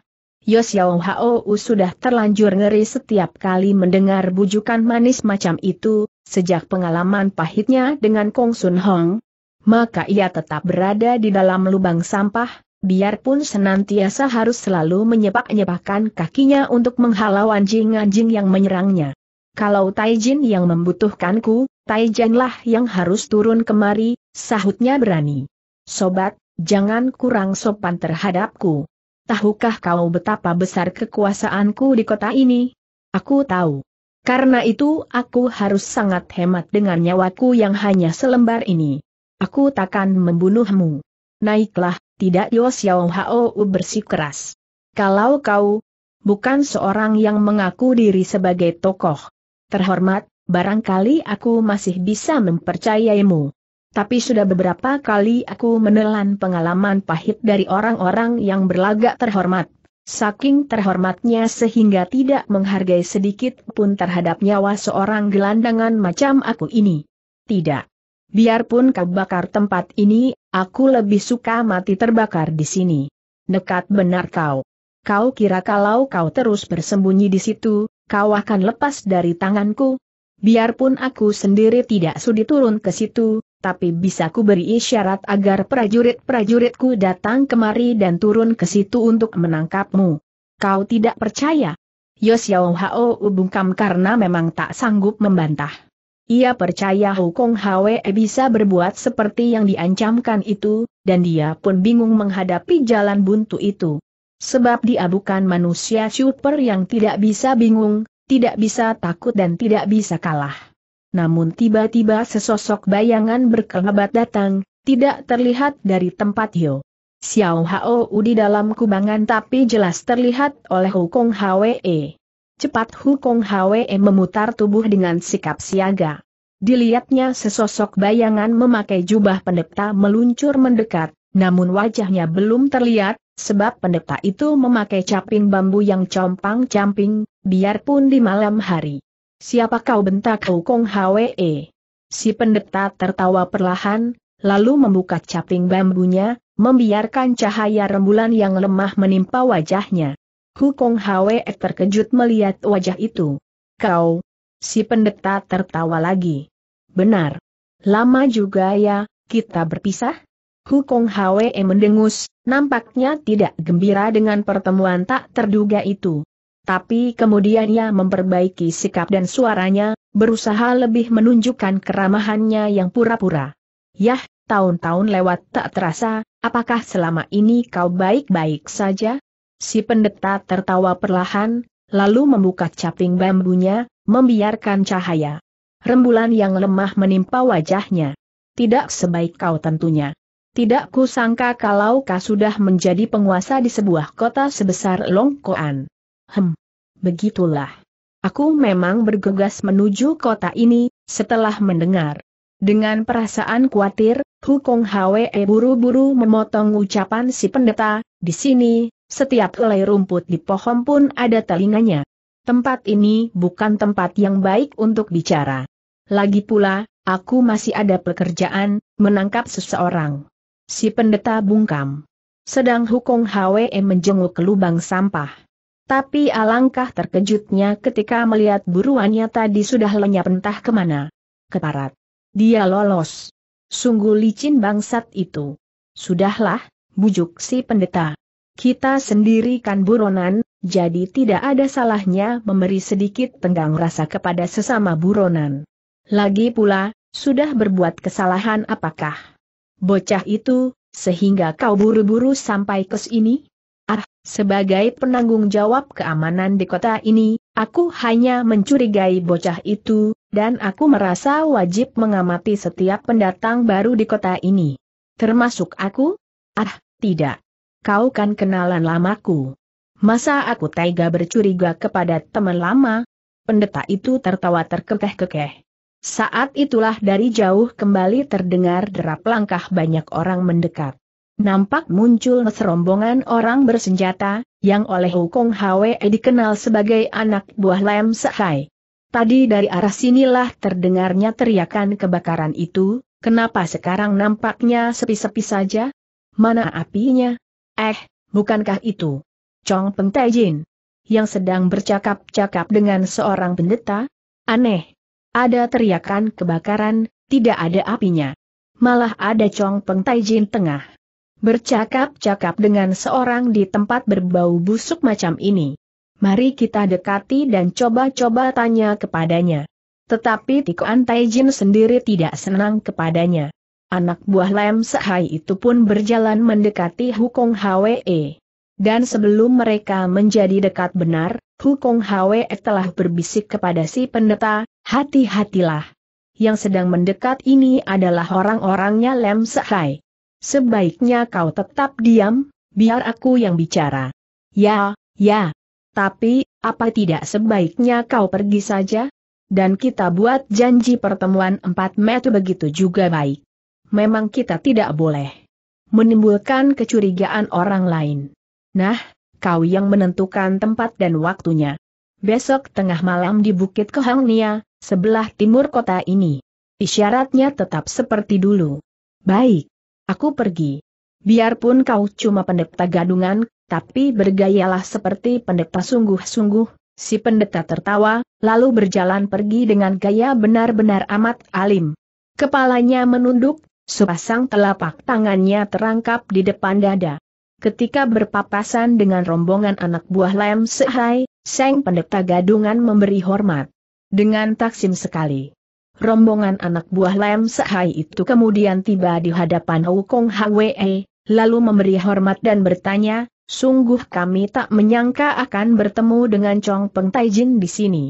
Yosiao Hao sudah terlanjur ngeri setiap kali mendengar bujukan manis macam itu, sejak pengalaman pahitnya dengan Kong Sun Hong, maka ia tetap berada di dalam lubang sampah, biarpun senantiasa harus selalu menyepak-nyepakkan kakinya untuk menghalau anjing-anjing yang menyerangnya. Kalau Taijin yang membutuhkanku, Taijinlah yang harus turun kemari, sahutnya berani. Sobat, jangan kurang sopan terhadapku. Tahukah kau betapa besar kekuasaanku di kota ini? Aku tahu. Karena itu aku harus sangat hemat dengan nyawaku yang hanya selembar ini. Aku takkan membunuhmu. Naiklah, tidak Yo Xiao Hao bersikeras. Kalau kau bukan seorang yang mengaku diri sebagai tokoh terhormat, barangkali aku masih bisa mempercayaimu. Tapi sudah beberapa kali aku menelan pengalaman pahit dari orang-orang yang berlagak terhormat. Saking terhormatnya sehingga tidak menghargai sedikit pun terhadap nyawa seorang gelandangan macam aku ini. Tidak. Biarpun kau bakar tempat ini, aku lebih suka mati terbakar di sini. Nekat benar kau. Kau kira kalau kau terus bersembunyi di situ, kau akan lepas dari tanganku? Biarpun aku sendiri tidak sudi turun ke situ, tapi bisa ku beri isyarat agar prajurit-prajuritku datang kemari dan turun ke situ untuk menangkapmu. Kau tidak percaya? Yos Hao bungkam karena memang tak sanggup membantah. Ia percaya Hukong Hwe bisa berbuat seperti yang diancamkan itu, dan dia pun bingung menghadapi jalan buntu itu. Sebab dia bukan manusia super yang tidak bisa bingung, tidak bisa takut dan tidak bisa kalah. Namun tiba-tiba sesosok bayangan berkelebat datang, tidak terlihat dari tempat Yo. Xiao Hao di dalam kubangan tapi jelas terlihat oleh Hukong Hwe. Cepat Hukong Hwe e memutar tubuh dengan sikap siaga. Dilihatnya sesosok bayangan memakai jubah pendeta meluncur mendekat, namun wajahnya belum terlihat, sebab pendeta itu memakai caping bambu yang compang-camping, biarpun di malam hari. Siapa kau bentak Hukong Hwe? E? Si pendeta tertawa perlahan, lalu membuka caping bambunya, membiarkan cahaya rembulan yang lemah menimpa wajahnya. Hukong Hwe terkejut melihat wajah itu. Kau? Si pendeta tertawa lagi. Benar. Lama juga ya, kita berpisah? Hukong Hwe mendengus, nampaknya tidak gembira dengan pertemuan tak terduga itu. Tapi kemudian ia memperbaiki sikap dan suaranya, berusaha lebih menunjukkan keramahannya yang pura-pura. Yah, tahun-tahun lewat tak terasa, apakah selama ini kau baik-baik saja? Si pendeta tertawa perlahan, lalu membuka caping bambunya, membiarkan cahaya. Rembulan yang lemah menimpa wajahnya. Tidak sebaik kau tentunya. Tidak kusangka kalau kau sudah menjadi penguasa di sebuah kota sebesar Longkoan. Hem. Begitulah. Aku memang bergegas menuju kota ini, setelah mendengar. Dengan perasaan khawatir, Hukong Hwe buru-buru memotong ucapan si pendeta, di sini, setiap helai rumput di pohon pun ada telinganya. Tempat ini bukan tempat yang baik untuk bicara. Lagi pula, aku masih ada pekerjaan, menangkap seseorang. Si pendeta bungkam. Sedang Hukong Hwe menjenguk ke lubang sampah. Tapi alangkah terkejutnya ketika melihat buruannya tadi sudah lenyap entah kemana. Keparat. Dia lolos. Sungguh licin bangsat itu. Sudahlah, bujuk si pendeta. Kita sendiri kan buronan, jadi tidak ada salahnya memberi sedikit tenggang rasa kepada sesama buronan. Lagi pula, sudah berbuat kesalahan apakah? Bocah itu, sehingga kau buru-buru sampai ke sini? Ah, sebagai penanggung jawab keamanan di kota ini, aku hanya mencurigai bocah itu, dan aku merasa wajib mengamati setiap pendatang baru di kota ini. Termasuk aku? Ah, tidak kau kan kenalan lamaku. Masa aku tega bercuriga kepada teman lama? Pendeta itu tertawa terkekeh-kekeh. Saat itulah dari jauh kembali terdengar derap langkah banyak orang mendekat. Nampak muncul serombongan orang bersenjata, yang oleh Hukong Hwe dikenal sebagai anak buah Lem Sehai. Tadi dari arah sinilah terdengarnya teriakan kebakaran itu, kenapa sekarang nampaknya sepi-sepi saja? Mana apinya? Eh, bukankah itu? Chong Peng Taijin. Yang sedang bercakap-cakap dengan seorang pendeta? Aneh. Ada teriakan kebakaran, tidak ada apinya. Malah ada Chong Peng Taijin tengah. Bercakap-cakap dengan seorang di tempat berbau busuk macam ini. Mari kita dekati dan coba-coba tanya kepadanya. Tetapi Tikuan Taijin sendiri tidak senang kepadanya. Anak buah Lem Sehai itu pun berjalan mendekati Hukong Hwe. E. Dan sebelum mereka menjadi dekat benar, Hukong Hwe e telah berbisik kepada si pendeta, hati-hatilah. Yang sedang mendekat ini adalah orang-orangnya Lem Sehai. Sebaiknya kau tetap diam, biar aku yang bicara. Ya, ya. Tapi, apa tidak sebaiknya kau pergi saja? Dan kita buat janji pertemuan empat metu begitu juga baik memang kita tidak boleh menimbulkan kecurigaan orang lain. Nah, kau yang menentukan tempat dan waktunya. Besok tengah malam di Bukit Kehangnia, sebelah timur kota ini. Isyaratnya tetap seperti dulu. Baik. Aku pergi. Biarpun kau cuma pendeta gadungan, tapi bergayalah seperti pendeta sungguh-sungguh, Si pendeta tertawa, lalu berjalan pergi dengan gaya benar-benar amat alim. Kepalanya menunduk, Sepasang telapak tangannya terangkap di depan dada. Ketika berpapasan dengan rombongan anak buah Lem Sehai, Seng Pendeta Gadungan memberi hormat. Dengan taksim sekali. Rombongan anak buah Lem Sehai itu kemudian tiba di hadapan Wukong Hwe, lalu memberi hormat dan bertanya, Sungguh kami tak menyangka akan bertemu dengan Chong Peng Taijin di sini.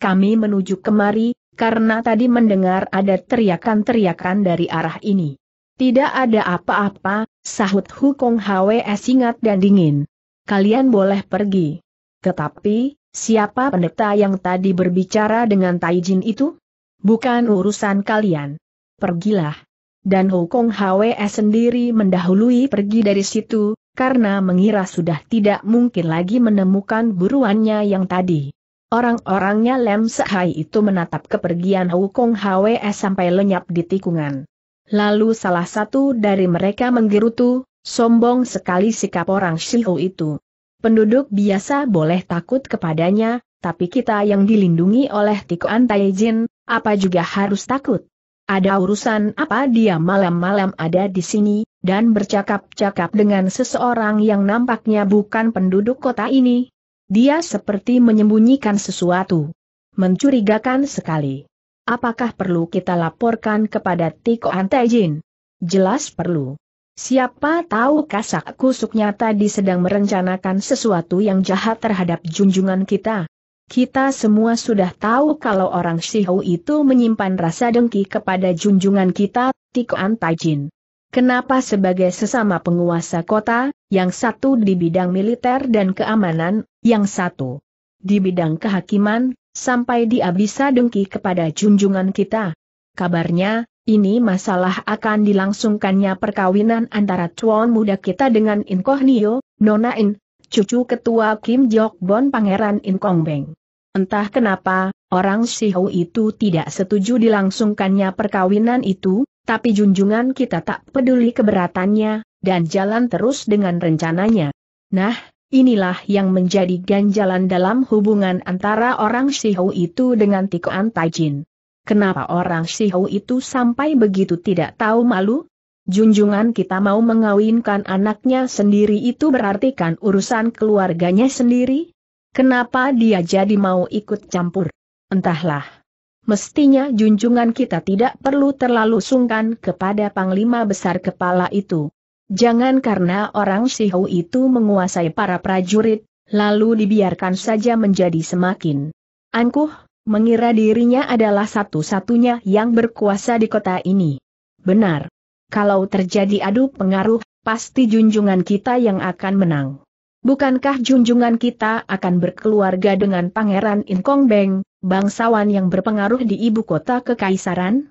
Kami menuju kemari, karena tadi mendengar ada teriakan-teriakan dari arah ini. Tidak ada apa-apa, sahut Hukong Hwe ingat dan dingin. Kalian boleh pergi. Tetapi, siapa pendeta yang tadi berbicara dengan Taijin itu? Bukan urusan kalian. Pergilah. Dan Hukong Hwe e sendiri mendahului pergi dari situ, karena mengira sudah tidak mungkin lagi menemukan buruannya yang tadi. Orang-orangnya Lem Sehai itu menatap kepergian Hukong Hwe sampai lenyap di tikungan. Lalu salah satu dari mereka menggerutu, sombong sekali sikap orang Shihu itu. Penduduk biasa boleh takut kepadanya, tapi kita yang dilindungi oleh Tikuan Taijin, apa juga harus takut? Ada urusan apa dia malam-malam ada di sini, dan bercakap-cakap dengan seseorang yang nampaknya bukan penduduk kota ini? Dia seperti menyembunyikan sesuatu. Mencurigakan sekali. Apakah perlu kita laporkan kepada Tiko Antejin? Jelas perlu. Siapa tahu kasak kusuknya tadi sedang merencanakan sesuatu yang jahat terhadap junjungan kita. Kita semua sudah tahu kalau orang Shihou itu menyimpan rasa dengki kepada junjungan kita, Tiko Antejin. Kenapa sebagai sesama penguasa kota, yang satu di bidang militer dan keamanan, yang satu di bidang kehakiman, sampai dia bisa dengki kepada junjungan kita. Kabarnya, ini masalah akan dilangsungkannya perkawinan antara tuan muda kita dengan Inkohnio, Nona In, cucu ketua Kim Jok Bon Pangeran Beng. Entah kenapa, orang Sihu itu tidak setuju dilangsungkannya perkawinan itu, tapi junjungan kita tak peduli keberatannya, dan jalan terus dengan rencananya. Nah, Inilah yang menjadi ganjalan dalam hubungan antara orang Shihou itu dengan Tikoan Taijin. Kenapa orang Shihou itu sampai begitu tidak tahu malu? Junjungan kita mau mengawinkan anaknya sendiri itu berarti kan urusan keluarganya sendiri? Kenapa dia jadi mau ikut campur? Entahlah. Mestinya junjungan kita tidak perlu terlalu sungkan kepada panglima besar kepala itu. Jangan karena orang Sihou itu menguasai para prajurit, lalu dibiarkan saja menjadi semakin angkuh, mengira dirinya adalah satu-satunya yang berkuasa di kota ini. Benar. Kalau terjadi adu pengaruh, pasti junjungan kita yang akan menang. Bukankah junjungan kita akan berkeluarga dengan Pangeran Inkong Beng, bangsawan yang berpengaruh di ibu kota kekaisaran?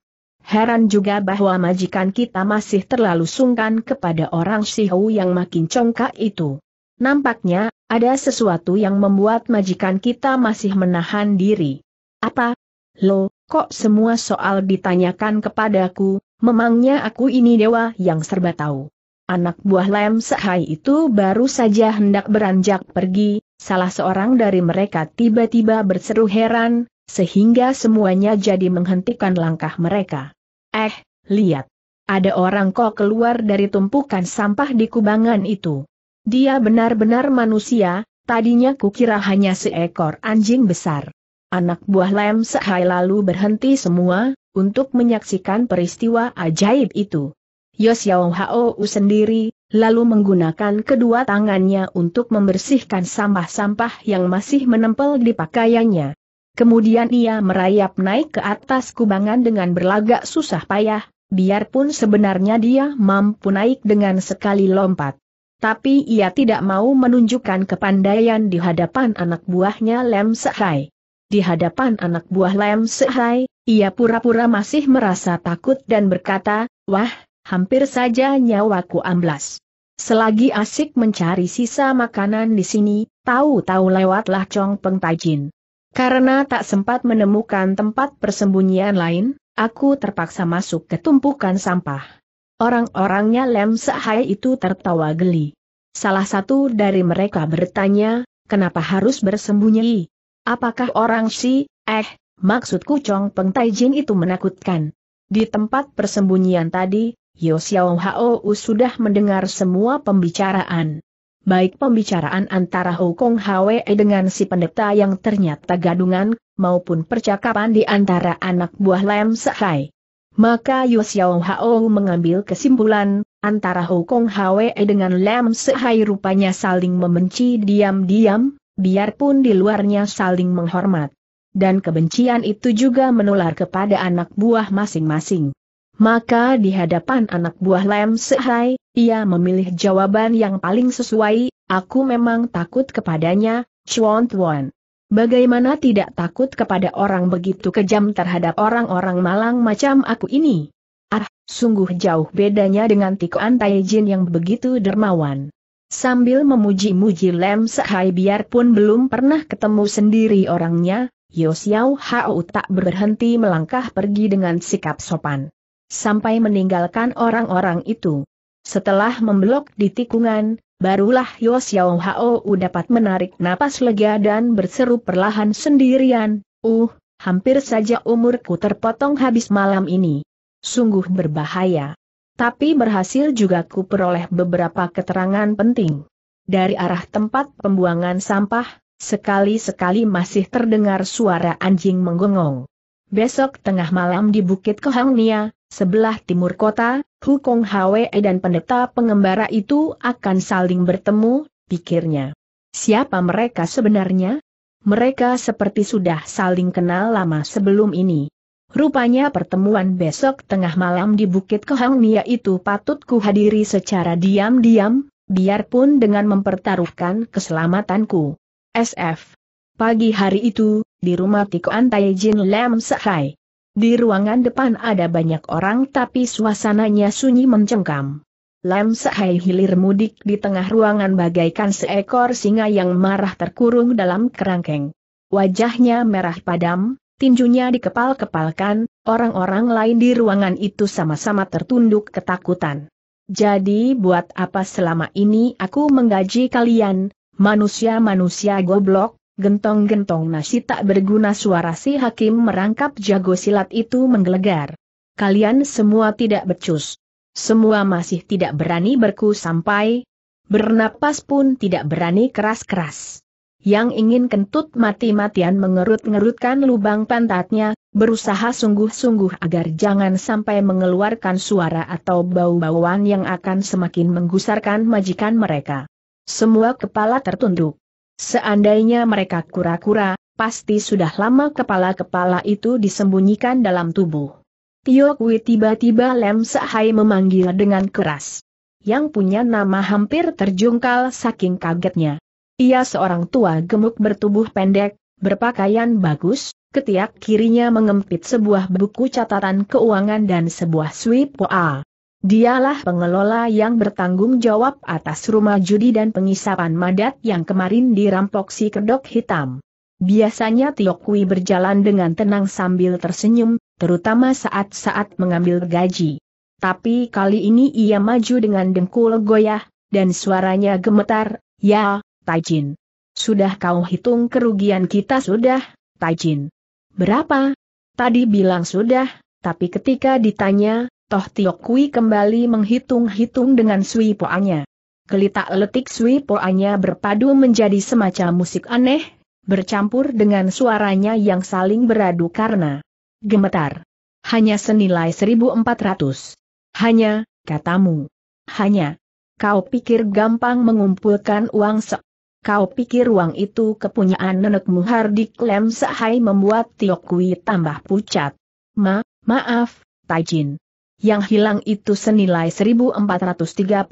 Heran juga bahwa majikan kita masih terlalu sungkan kepada orang Sihou yang makin congkak itu. Nampaknya, ada sesuatu yang membuat majikan kita masih menahan diri. Apa? Lo, kok semua soal ditanyakan kepadaku, memangnya aku ini dewa yang serba tahu. Anak buah Lem Sehai itu baru saja hendak beranjak pergi, salah seorang dari mereka tiba-tiba berseru heran, sehingga semuanya jadi menghentikan langkah mereka. Eh, lihat. Ada orang kok keluar dari tumpukan sampah di kubangan itu. Dia benar-benar manusia, tadinya kukira hanya seekor anjing besar. Anak buah lem sehai lalu berhenti semua, untuk menyaksikan peristiwa ajaib itu. Yosiao Hao sendiri, lalu menggunakan kedua tangannya untuk membersihkan sampah-sampah yang masih menempel di pakaiannya. Kemudian ia merayap naik ke atas kubangan dengan berlagak susah payah, biarpun sebenarnya dia mampu naik dengan sekali lompat. Tapi ia tidak mau menunjukkan kepandaian di hadapan anak buahnya Lem Sehai. Di hadapan anak buah Lem Sehai, ia pura-pura masih merasa takut dan berkata, Wah, hampir saja nyawaku amblas. Selagi asik mencari sisa makanan di sini, tahu-tahu lewatlah Chong Peng Tajin. Karena tak sempat menemukan tempat persembunyian lain, aku terpaksa masuk ke tumpukan sampah. Orang-orangnya Lem Sahai itu tertawa geli. Salah satu dari mereka bertanya, kenapa harus bersembunyi? Apakah orang si, eh, maksudku Chong Peng Taijin itu menakutkan? Di tempat persembunyian tadi, Yo Xiao Hao sudah mendengar semua pembicaraan baik pembicaraan antara Kong Hwe dengan si pendeta yang ternyata gadungan, maupun percakapan di antara anak buah Lam Sehai. Maka Yu Xiao Hao mengambil kesimpulan, antara Kong Hwe dengan Lam Sehai rupanya saling membenci diam-diam, biarpun di luarnya saling menghormat. Dan kebencian itu juga menular kepada anak buah masing-masing. Maka di hadapan anak buah Lem Sehai, ia memilih jawaban yang paling sesuai, aku memang takut kepadanya, Chuan Tuan. Bagaimana tidak takut kepada orang begitu kejam terhadap orang-orang malang macam aku ini? Ah, sungguh jauh bedanya dengan Tikuan Taijin yang begitu dermawan. Sambil memuji-muji Lem Sehai biarpun belum pernah ketemu sendiri orangnya, Yosiao Hao tak berhenti melangkah pergi dengan sikap sopan sampai meninggalkan orang-orang itu. Setelah memblok di tikungan, barulah Yo Xiao Hao dapat menarik napas lega dan berseru perlahan sendirian, uh, hampir saja umurku terpotong habis malam ini. Sungguh berbahaya. Tapi berhasil juga ku peroleh beberapa keterangan penting. Dari arah tempat pembuangan sampah, sekali-sekali masih terdengar suara anjing menggonggong. Besok tengah malam di Bukit Kohangnia, Sebelah timur kota, Hukong Hwe dan pendeta pengembara itu akan saling bertemu, pikirnya. Siapa mereka sebenarnya? Mereka seperti sudah saling kenal lama sebelum ini. Rupanya pertemuan besok tengah malam di Bukit Kehangnia itu patut kuhadiri secara diam-diam, biarpun dengan mempertaruhkan keselamatanku. SF. Pagi hari itu, di rumah Tiko Antai Jin Lam Sehai. Di ruangan depan ada banyak orang tapi suasananya sunyi mencengkam. Lam Sahai hilir mudik di tengah ruangan bagaikan seekor singa yang marah terkurung dalam kerangkeng. Wajahnya merah padam, tinjunya dikepal-kepalkan, orang-orang lain di ruangan itu sama-sama tertunduk ketakutan. Jadi buat apa selama ini aku menggaji kalian, manusia-manusia goblok, Gentong-gentong nasi tak berguna suara si hakim merangkap jago silat itu menggelegar. Kalian semua tidak becus. Semua masih tidak berani berku sampai. Bernapas pun tidak berani keras-keras. Yang ingin kentut mati-matian mengerut-ngerutkan lubang pantatnya, berusaha sungguh-sungguh agar jangan sampai mengeluarkan suara atau bau-bauan yang akan semakin menggusarkan majikan mereka. Semua kepala tertunduk. Seandainya mereka kura-kura, pasti sudah lama kepala-kepala itu disembunyikan dalam tubuh. Tio Kui tiba-tiba Lem Sahai memanggil dengan keras. Yang punya nama hampir terjungkal saking kagetnya. Ia seorang tua gemuk bertubuh pendek, berpakaian bagus, ketiak kirinya mengempit sebuah buku catatan keuangan dan sebuah poa. Dialah pengelola yang bertanggung jawab atas rumah judi dan pengisapan madat yang kemarin dirampok si kedok hitam. Biasanya Tio Kui berjalan dengan tenang sambil tersenyum, terutama saat-saat mengambil gaji. Tapi kali ini ia maju dengan dengkul goyah, dan suaranya gemetar, ya, Taijin. Sudah kau hitung kerugian kita sudah, Taijin. Berapa? Tadi bilang sudah, tapi ketika ditanya, Toh Tiok Kui kembali menghitung-hitung dengan Sui Poanya. Kelitak letik Sui Poanya berpadu menjadi semacam musik aneh, bercampur dengan suaranya yang saling beradu karena gemetar. Hanya senilai 1400. Hanya, katamu. Hanya. Kau pikir gampang mengumpulkan uang se Kau pikir uang itu kepunyaan nenekmu Hardik Lem Sahai membuat Tiokui tambah pucat. Ma, maaf, Tajin yang hilang itu senilai 1435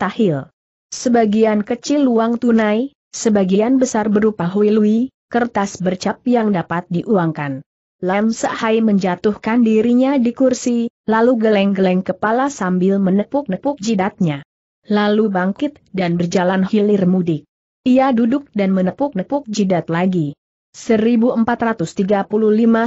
tahil. Sebagian kecil uang tunai, sebagian besar berupa huilui, kertas bercap yang dapat diuangkan. Lam Sahai menjatuhkan dirinya di kursi, lalu geleng-geleng kepala sambil menepuk-nepuk jidatnya. Lalu bangkit dan berjalan hilir mudik. Ia duduk dan menepuk-nepuk jidat lagi. 1435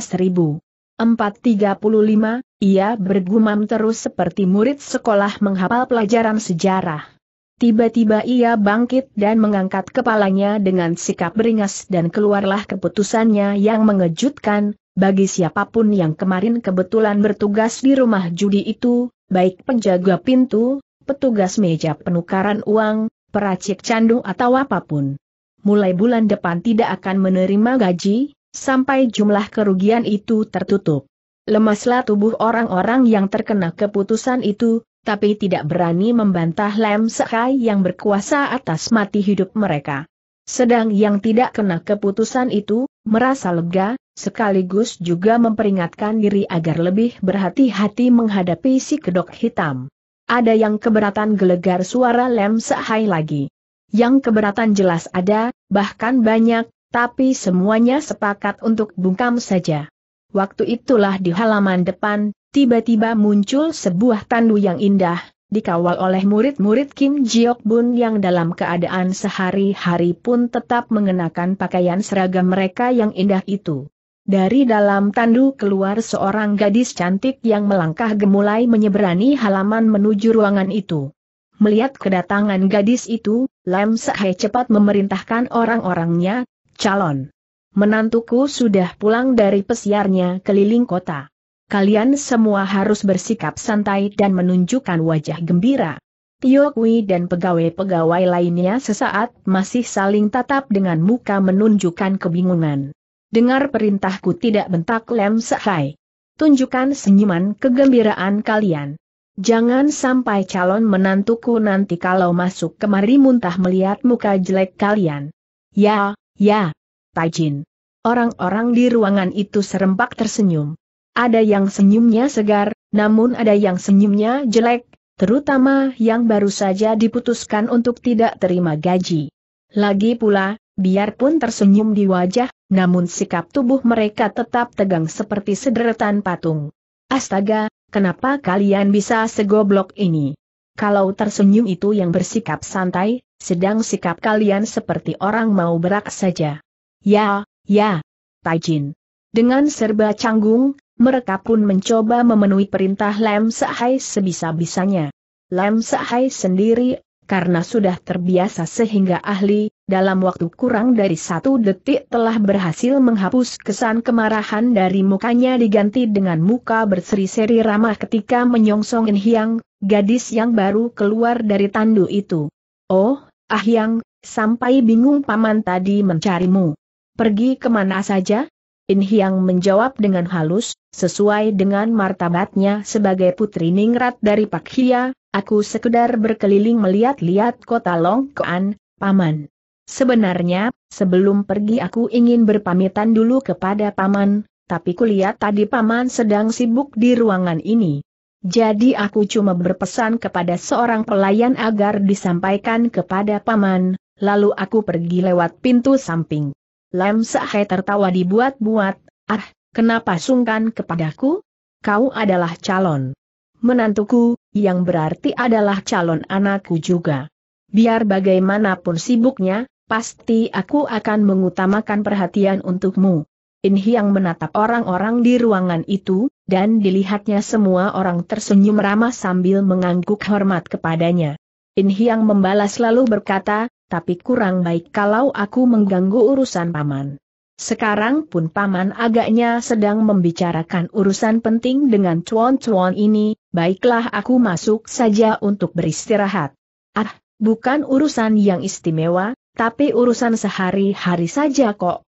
seribu. 4.35, ia bergumam terus seperti murid sekolah menghafal pelajaran sejarah. Tiba-tiba ia bangkit dan mengangkat kepalanya dengan sikap beringas dan keluarlah keputusannya yang mengejutkan, bagi siapapun yang kemarin kebetulan bertugas di rumah judi itu, baik penjaga pintu, petugas meja penukaran uang, peracik candu atau apapun. Mulai bulan depan tidak akan menerima gaji, sampai jumlah kerugian itu tertutup. Lemaslah tubuh orang-orang yang terkena keputusan itu, tapi tidak berani membantah Lem Sekai yang berkuasa atas mati hidup mereka. Sedang yang tidak kena keputusan itu, merasa lega, sekaligus juga memperingatkan diri agar lebih berhati-hati menghadapi si kedok hitam. Ada yang keberatan gelegar suara Lem Sekai lagi. Yang keberatan jelas ada, bahkan banyak, tapi semuanya sepakat untuk bungkam saja. Waktu itulah di halaman depan, tiba-tiba muncul sebuah tandu yang indah, dikawal oleh murid-murid Kim Jiok Bun yang dalam keadaan sehari-hari pun tetap mengenakan pakaian seragam mereka yang indah itu. Dari dalam tandu keluar seorang gadis cantik yang melangkah gemulai menyeberani halaman menuju ruangan itu. Melihat kedatangan gadis itu, Lam Sehe cepat memerintahkan orang-orangnya, Calon. Menantuku sudah pulang dari pesiarnya keliling kota. Kalian semua harus bersikap santai dan menunjukkan wajah gembira. Tio Kui dan pegawai-pegawai lainnya sesaat masih saling tatap dengan muka menunjukkan kebingungan. Dengar perintahku tidak bentak Lem Sehai. Tunjukkan senyuman kegembiraan kalian. Jangan sampai calon menantuku nanti kalau masuk kemari muntah melihat muka jelek kalian. Ya, Ya, Taijin. Orang-orang di ruangan itu serempak tersenyum. Ada yang senyumnya segar, namun ada yang senyumnya jelek, terutama yang baru saja diputuskan untuk tidak terima gaji. Lagi pula, biarpun tersenyum di wajah, namun sikap tubuh mereka tetap tegang seperti sederetan patung. Astaga, kenapa kalian bisa segoblok ini? Kalau tersenyum itu yang bersikap santai, sedang sikap kalian seperti orang mau berak saja. Ya, ya, Tajin. Dengan serba canggung, mereka pun mencoba memenuhi perintah Lem Sahai sebisa-bisanya. Lem Sahai sendiri, karena sudah terbiasa sehingga ahli, dalam waktu kurang dari satu detik telah berhasil menghapus kesan kemarahan dari mukanya diganti dengan muka berseri-seri ramah ketika menyongsongin In Hiang, gadis yang baru keluar dari tandu itu. Oh, Ah yang, sampai bingung paman tadi mencarimu. Pergi kemana saja? In Hyang menjawab dengan halus, sesuai dengan martabatnya sebagai putri ningrat dari Pak Hia, aku sekedar berkeliling melihat-lihat kota Long Longkoan, Paman. Sebenarnya, sebelum pergi aku ingin berpamitan dulu kepada Paman, tapi kulihat tadi Paman sedang sibuk di ruangan ini. Jadi aku cuma berpesan kepada seorang pelayan agar disampaikan kepada paman, lalu aku pergi lewat pintu samping. Lam Sahai tertawa dibuat-buat, ah, kenapa sungkan kepadaku? Kau adalah calon menantuku, yang berarti adalah calon anakku juga. Biar bagaimanapun sibuknya, pasti aku akan mengutamakan perhatian untukmu. In Hiang menatap orang-orang di ruangan itu, dan dilihatnya semua orang tersenyum ramah sambil mengangguk hormat kepadanya. In Hiang membalas lalu berkata, tapi kurang baik kalau aku mengganggu urusan paman. Sekarang pun paman agaknya sedang membicarakan urusan penting dengan cuan-cuan ini, baiklah aku masuk saja untuk beristirahat. Ah, bukan urusan yang istimewa, tapi urusan sehari-hari saja kok.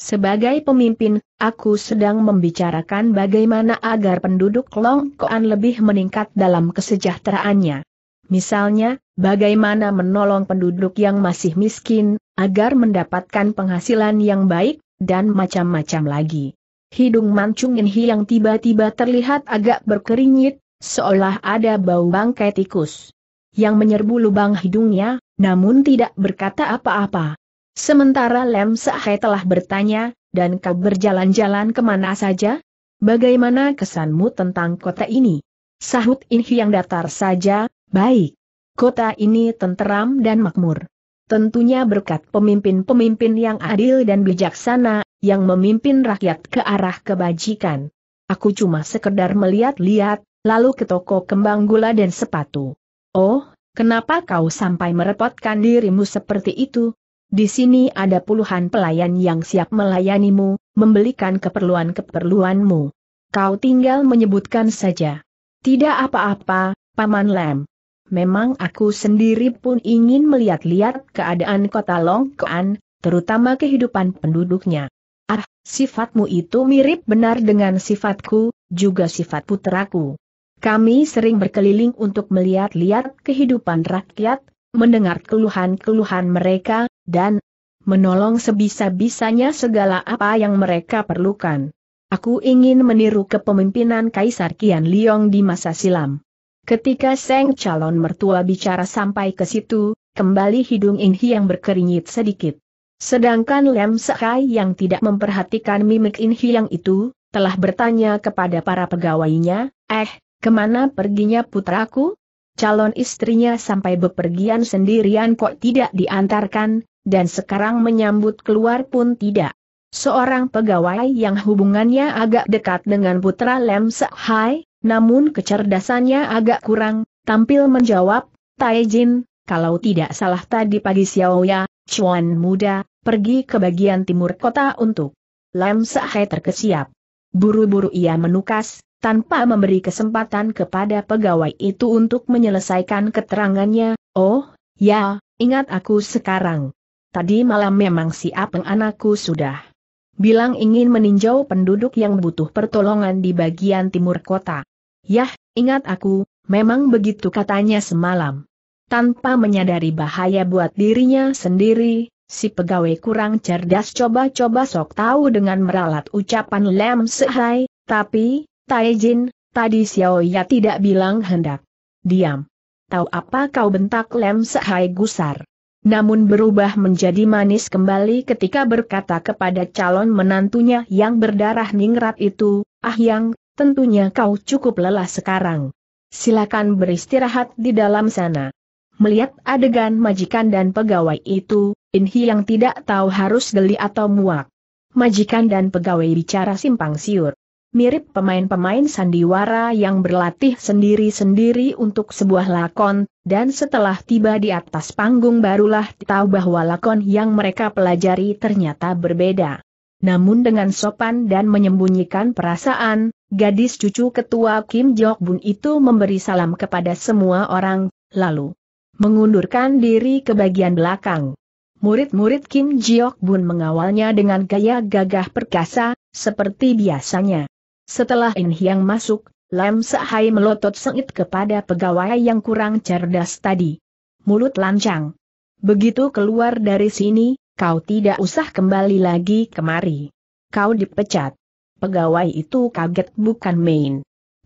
Sebagai pemimpin, aku sedang membicarakan bagaimana agar penduduk Longkoan lebih meningkat dalam kesejahteraannya. Misalnya, bagaimana menolong penduduk yang masih miskin, agar mendapatkan penghasilan yang baik, dan macam-macam lagi. Hidung Mancung Inhi yang tiba-tiba terlihat agak berkeringit, seolah ada bau bangkai tikus. Yang menyerbu lubang hidungnya, namun tidak berkata apa-apa. Sementara Lem Sahai telah bertanya, dan kau berjalan-jalan kemana saja? Bagaimana kesanmu tentang kota ini? Sahut Inhi yang datar saja, baik. Kota ini tenteram dan makmur. Tentunya berkat pemimpin-pemimpin yang adil dan bijaksana, yang memimpin rakyat ke arah kebajikan. Aku cuma sekedar melihat-lihat, lalu ke toko kembang gula dan sepatu. Oh, kenapa kau sampai merepotkan dirimu seperti itu? Di sini ada puluhan pelayan yang siap melayanimu, membelikan keperluan-keperluanmu. Kau tinggal menyebutkan saja. Tidak apa-apa, Paman Lem. Memang aku sendiri pun ingin melihat-lihat keadaan kota Long Longkoan, terutama kehidupan penduduknya. Ah, sifatmu itu mirip benar dengan sifatku, juga sifat putraku. Kami sering berkeliling untuk melihat-lihat kehidupan rakyat, mendengar keluhan-keluhan mereka, dan menolong sebisa-bisanya segala apa yang mereka perlukan. Aku ingin meniru kepemimpinan Kaisar Kian Liong di masa silam. Ketika Seng calon mertua bicara sampai ke situ, kembali hidung Inhi yang berkeringit sedikit. Sedangkan Lem Sekai yang tidak memperhatikan mimik Inhi yang itu, telah bertanya kepada para pegawainya, eh, kemana perginya putraku? Calon istrinya sampai bepergian sendirian kok tidak diantarkan, dan sekarang menyambut keluar pun tidak. Seorang pegawai yang hubungannya agak dekat dengan putra Lem Hai, namun kecerdasannya agak kurang, tampil menjawab, Taijin, kalau tidak salah tadi pagi Xiaoya, Chuan muda, pergi ke bagian timur kota untuk Lem Hai terkesiap. Buru-buru ia menukas, tanpa memberi kesempatan kepada pegawai itu untuk menyelesaikan keterangannya, oh, ya, ingat aku sekarang tadi malam memang si Apeng anakku sudah bilang ingin meninjau penduduk yang butuh pertolongan di bagian timur kota. Yah, ingat aku, memang begitu katanya semalam. Tanpa menyadari bahaya buat dirinya sendiri, si pegawai kurang cerdas coba-coba sok tahu dengan meralat ucapan Lem Sehai, tapi, Taijin, tadi Xiao Ya tidak bilang hendak. Diam. Tahu apa kau bentak Lem Sehai gusar namun berubah menjadi manis kembali ketika berkata kepada calon menantunya yang berdarah ningrat itu, Ah Yang, tentunya kau cukup lelah sekarang. Silakan beristirahat di dalam sana. Melihat adegan majikan dan pegawai itu, In yang tidak tahu harus geli atau muak. Majikan dan pegawai bicara simpang siur mirip pemain-pemain sandiwara yang berlatih sendiri-sendiri untuk sebuah lakon, dan setelah tiba di atas panggung barulah tahu bahwa lakon yang mereka pelajari ternyata berbeda. Namun dengan sopan dan menyembunyikan perasaan, gadis cucu ketua Kim Jok Bun itu memberi salam kepada semua orang, lalu mengundurkan diri ke bagian belakang. Murid-murid Kim Jiok Bun mengawalnya dengan gaya gagah perkasa, seperti biasanya. Setelah In Hyang masuk, Lam Sahai melotot sengit kepada pegawai yang kurang cerdas tadi. Mulut lancang. Begitu keluar dari sini, kau tidak usah kembali lagi kemari. Kau dipecat. Pegawai itu kaget bukan main.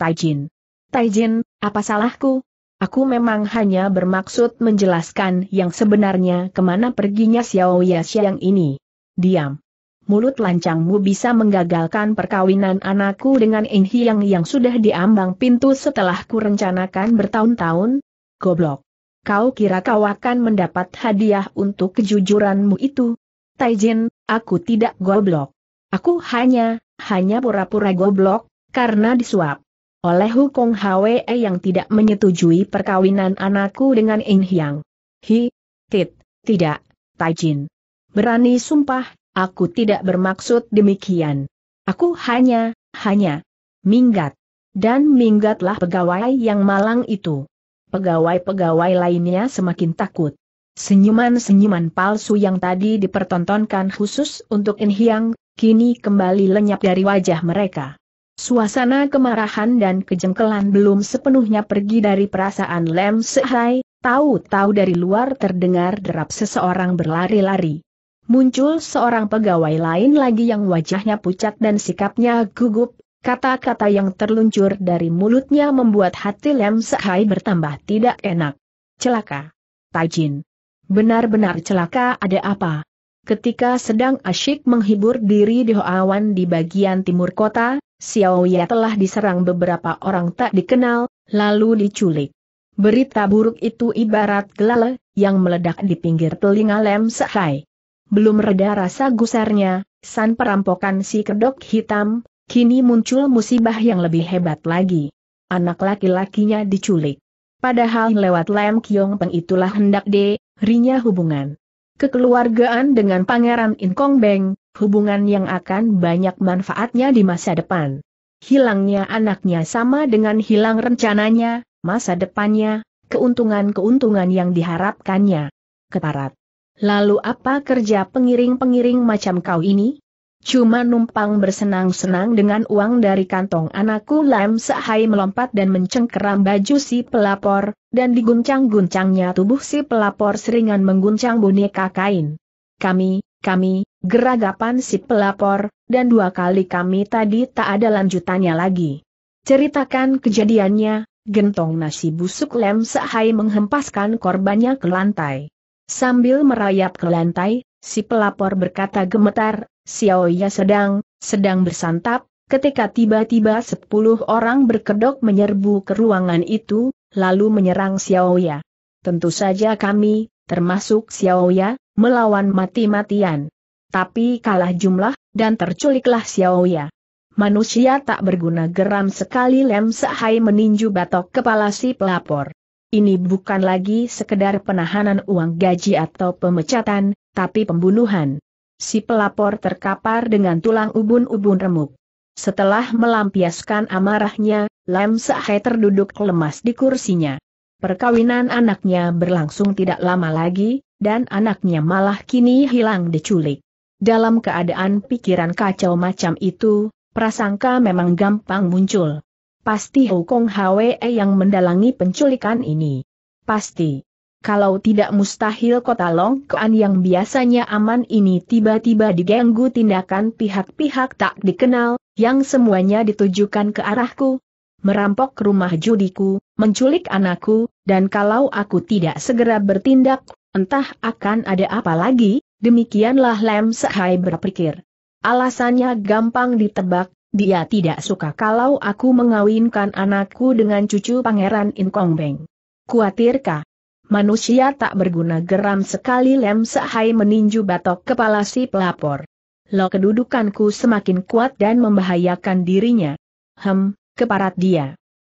Taijin. Taijin, apa salahku? Aku memang hanya bermaksud menjelaskan yang sebenarnya kemana perginya Xiao Yaxiang ini. Diam mulut lancangmu bisa menggagalkan perkawinan anakku dengan Inhi yang yang sudah diambang pintu setelah ku rencanakan bertahun-tahun? Goblok. Kau kira kau akan mendapat hadiah untuk kejujuranmu itu? Taijin, aku tidak goblok. Aku hanya, hanya pura-pura goblok, karena disuap. Oleh hukum HWE yang tidak menyetujui perkawinan anakku dengan Inhyang. Hi, tit, tidak, Taijin. Berani sumpah, Aku tidak bermaksud demikian. Aku hanya, hanya minggat. Dan minggatlah pegawai yang malang itu. Pegawai-pegawai lainnya semakin takut. Senyuman-senyuman palsu yang tadi dipertontonkan khusus untuk Inhyang, kini kembali lenyap dari wajah mereka. Suasana kemarahan dan kejengkelan belum sepenuhnya pergi dari perasaan Lem Sehai, tahu-tahu dari luar terdengar derap seseorang berlari-lari. Muncul seorang pegawai lain lagi yang wajahnya pucat dan sikapnya gugup, kata-kata yang terluncur dari mulutnya membuat hati Lem Sekai bertambah tidak enak. Celaka. Tajin. Benar-benar celaka ada apa? Ketika sedang asyik menghibur diri di Hoawan di bagian timur kota, Xiao Ya telah diserang beberapa orang tak dikenal, lalu diculik. Berita buruk itu ibarat gelale, yang meledak di pinggir telinga Lem Sekhai belum reda rasa gusarnya, san perampokan si kedok hitam, kini muncul musibah yang lebih hebat lagi. Anak laki-lakinya diculik. Padahal lewat Lam Kiong Peng itulah hendak de, rinya hubungan. Kekeluargaan dengan Pangeran Inkong Beng, hubungan yang akan banyak manfaatnya di masa depan. Hilangnya anaknya sama dengan hilang rencananya, masa depannya, keuntungan-keuntungan yang diharapkannya. Keparat. Lalu apa kerja pengiring-pengiring macam kau ini? Cuma numpang bersenang-senang dengan uang dari kantong anakku Lam Sahai melompat dan mencengkeram baju si pelapor, dan diguncang-guncangnya tubuh si pelapor seringan mengguncang boneka kain. Kami, kami, geragapan si pelapor, dan dua kali kami tadi tak ada lanjutannya lagi. Ceritakan kejadiannya, gentong nasi busuk Lem Sahai menghempaskan korbannya ke lantai. Sambil merayap ke lantai, si pelapor berkata gemetar, Xiao Ya sedang, sedang bersantap, ketika tiba-tiba sepuluh orang berkedok menyerbu ke ruangan itu, lalu menyerang Xiao Ya. Tentu saja kami, termasuk Xiao Ya, melawan mati-matian. Tapi kalah jumlah, dan terculiklah Xiao Ya. Manusia tak berguna geram sekali Lem Sehai meninju batok kepala si pelapor. Ini bukan lagi sekedar penahanan uang gaji atau pemecatan, tapi pembunuhan. Si pelapor terkapar dengan tulang ubun-ubun remuk. Setelah melampiaskan amarahnya, Lam Sahai terduduk lemas di kursinya. Perkawinan anaknya berlangsung tidak lama lagi, dan anaknya malah kini hilang diculik. Dalam keadaan pikiran kacau macam itu, prasangka memang gampang muncul. Pasti Hukong Hwe yang mendalangi penculikan ini. Pasti. Kalau tidak mustahil kota Long Kuan yang biasanya aman ini tiba-tiba diganggu tindakan pihak-pihak tak dikenal, yang semuanya ditujukan ke arahku. Merampok rumah judiku, menculik anakku, dan kalau aku tidak segera bertindak, entah akan ada apa lagi, demikianlah Lem Sahai berpikir. Alasannya gampang ditebak, dia tidak suka kalau aku mengawinkan anakku dengan cucu Pangeran Inkong Beng. Kuatirkah? Manusia tak berguna geram sekali Lem Sahai meninju batok kepala si pelapor. Lo kedudukanku semakin kuat dan membahayakan dirinya. Hem, keparat dia.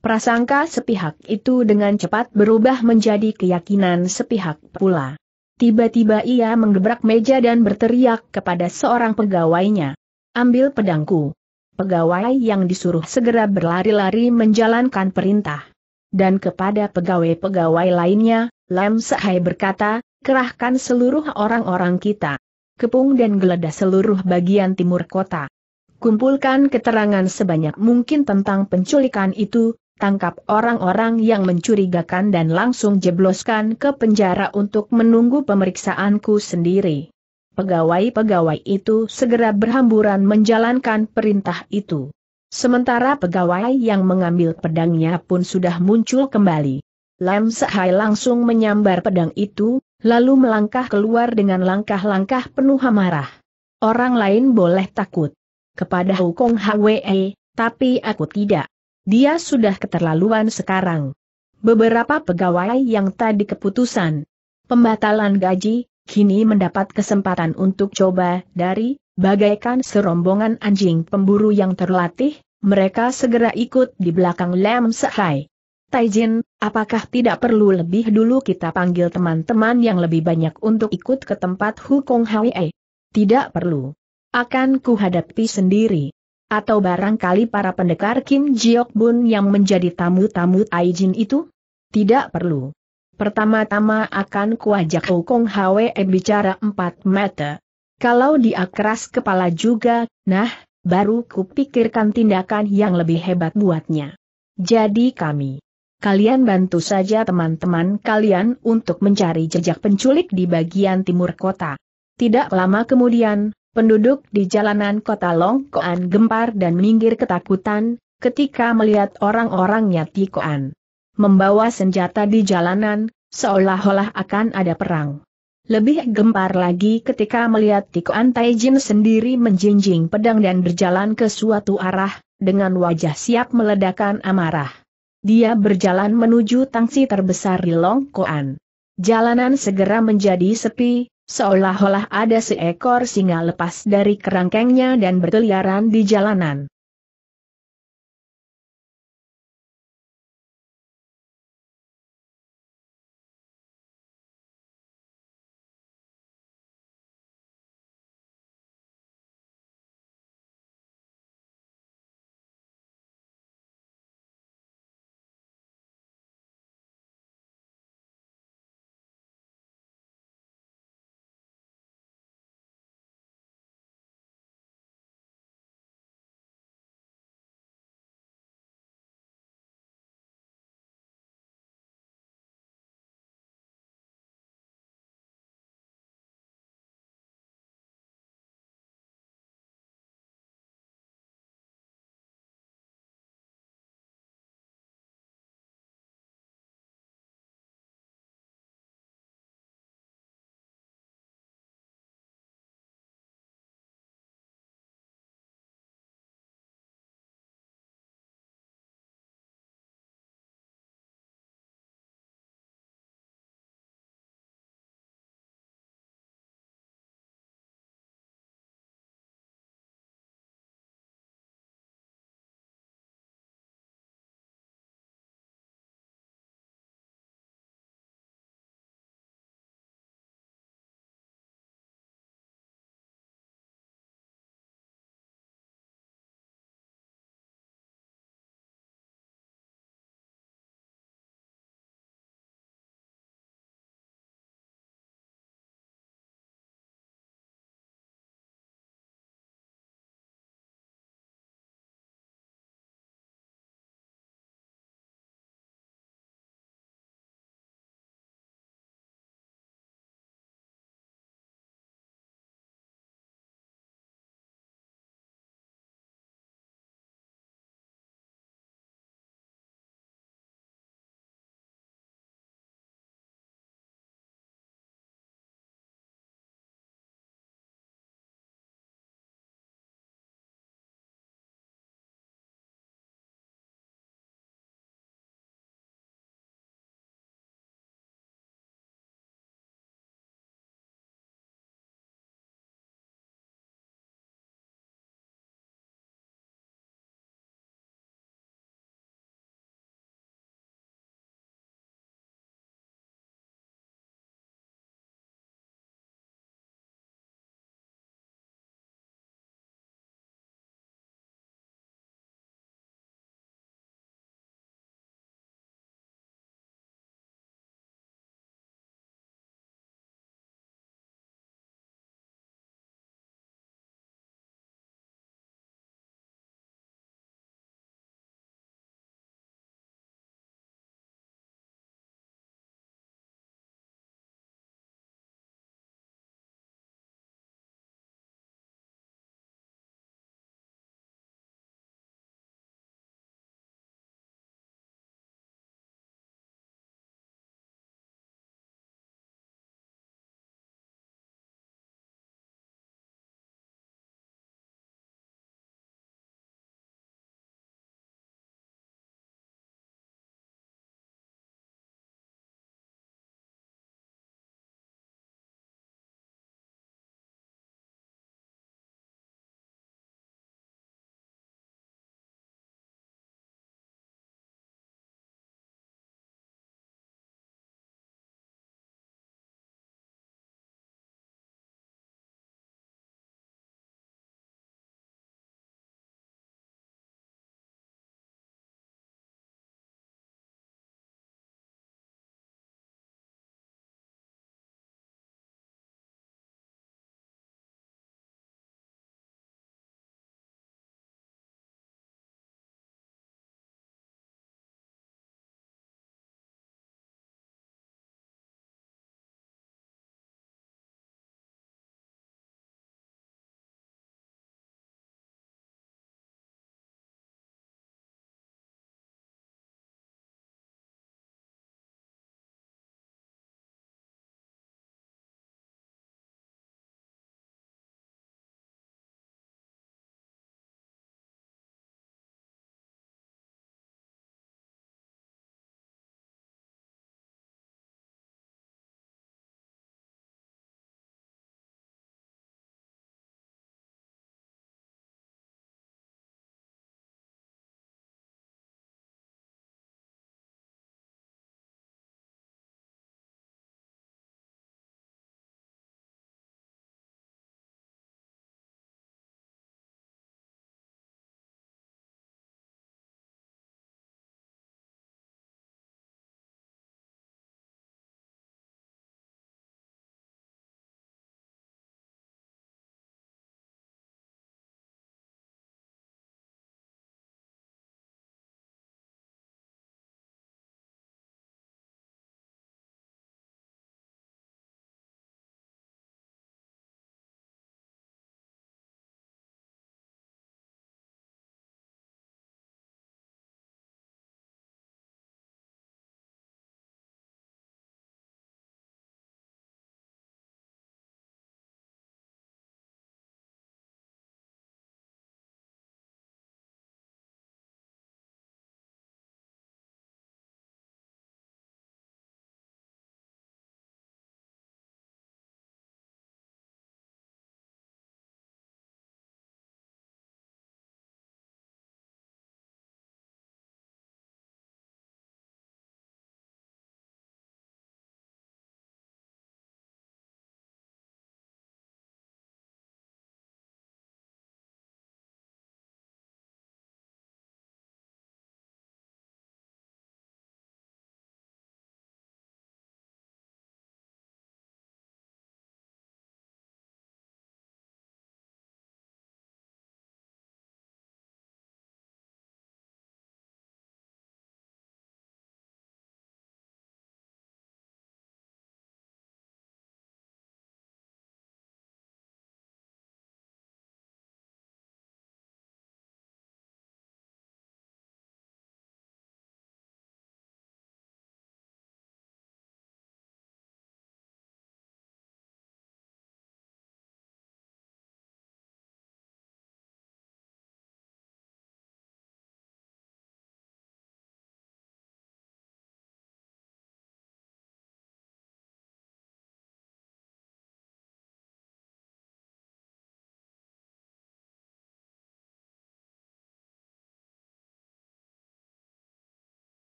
Prasangka sepihak itu dengan cepat berubah menjadi keyakinan sepihak pula. Tiba-tiba ia menggebrak meja dan berteriak kepada seorang pegawainya. Ambil pedangku pegawai yang disuruh segera berlari-lari menjalankan perintah. Dan kepada pegawai-pegawai lainnya, Lam Sahai berkata, kerahkan seluruh orang-orang kita. Kepung dan geledah seluruh bagian timur kota. Kumpulkan keterangan sebanyak mungkin tentang penculikan itu, tangkap orang-orang yang mencurigakan dan langsung jebloskan ke penjara untuk menunggu pemeriksaanku sendiri pegawai-pegawai itu segera berhamburan menjalankan perintah itu. Sementara pegawai yang mengambil pedangnya pun sudah muncul kembali. Lam Sehai langsung menyambar pedang itu, lalu melangkah keluar dengan langkah-langkah penuh amarah. Orang lain boleh takut kepada Hukong Hwe, tapi aku tidak. Dia sudah keterlaluan sekarang. Beberapa pegawai yang tadi keputusan pembatalan gaji, kini mendapat kesempatan untuk coba dari, bagaikan serombongan anjing pemburu yang terlatih, mereka segera ikut di belakang Lam Sehai. Taijin, apakah tidak perlu lebih dulu kita panggil teman-teman yang lebih banyak untuk ikut ke tempat Hukong Hwe? Tidak perlu. Akan kuhadapi sendiri. Atau barangkali para pendekar Kim Jiok Bun yang menjadi tamu-tamu Taijin itu? Tidak perlu. Pertama-tama akan kuajak Kong Hwe eh bicara empat mata. Kalau dia keras kepala juga, nah, baru kupikirkan tindakan yang lebih hebat buatnya. Jadi kami. Kalian bantu saja teman-teman kalian untuk mencari jejak penculik di bagian timur kota. Tidak lama kemudian, penduduk di jalanan kota Longkoan gempar dan minggir ketakutan, ketika melihat orang-orangnya Tikoan membawa senjata di jalanan, seolah-olah akan ada perang. Lebih gempar lagi ketika melihat Antai Jin sendiri menjinjing pedang dan berjalan ke suatu arah, dengan wajah siap meledakan amarah. Dia berjalan menuju tangsi terbesar di Longkoan. Jalanan segera menjadi sepi, seolah-olah ada seekor singa lepas dari kerangkengnya dan berkeliaran di jalanan.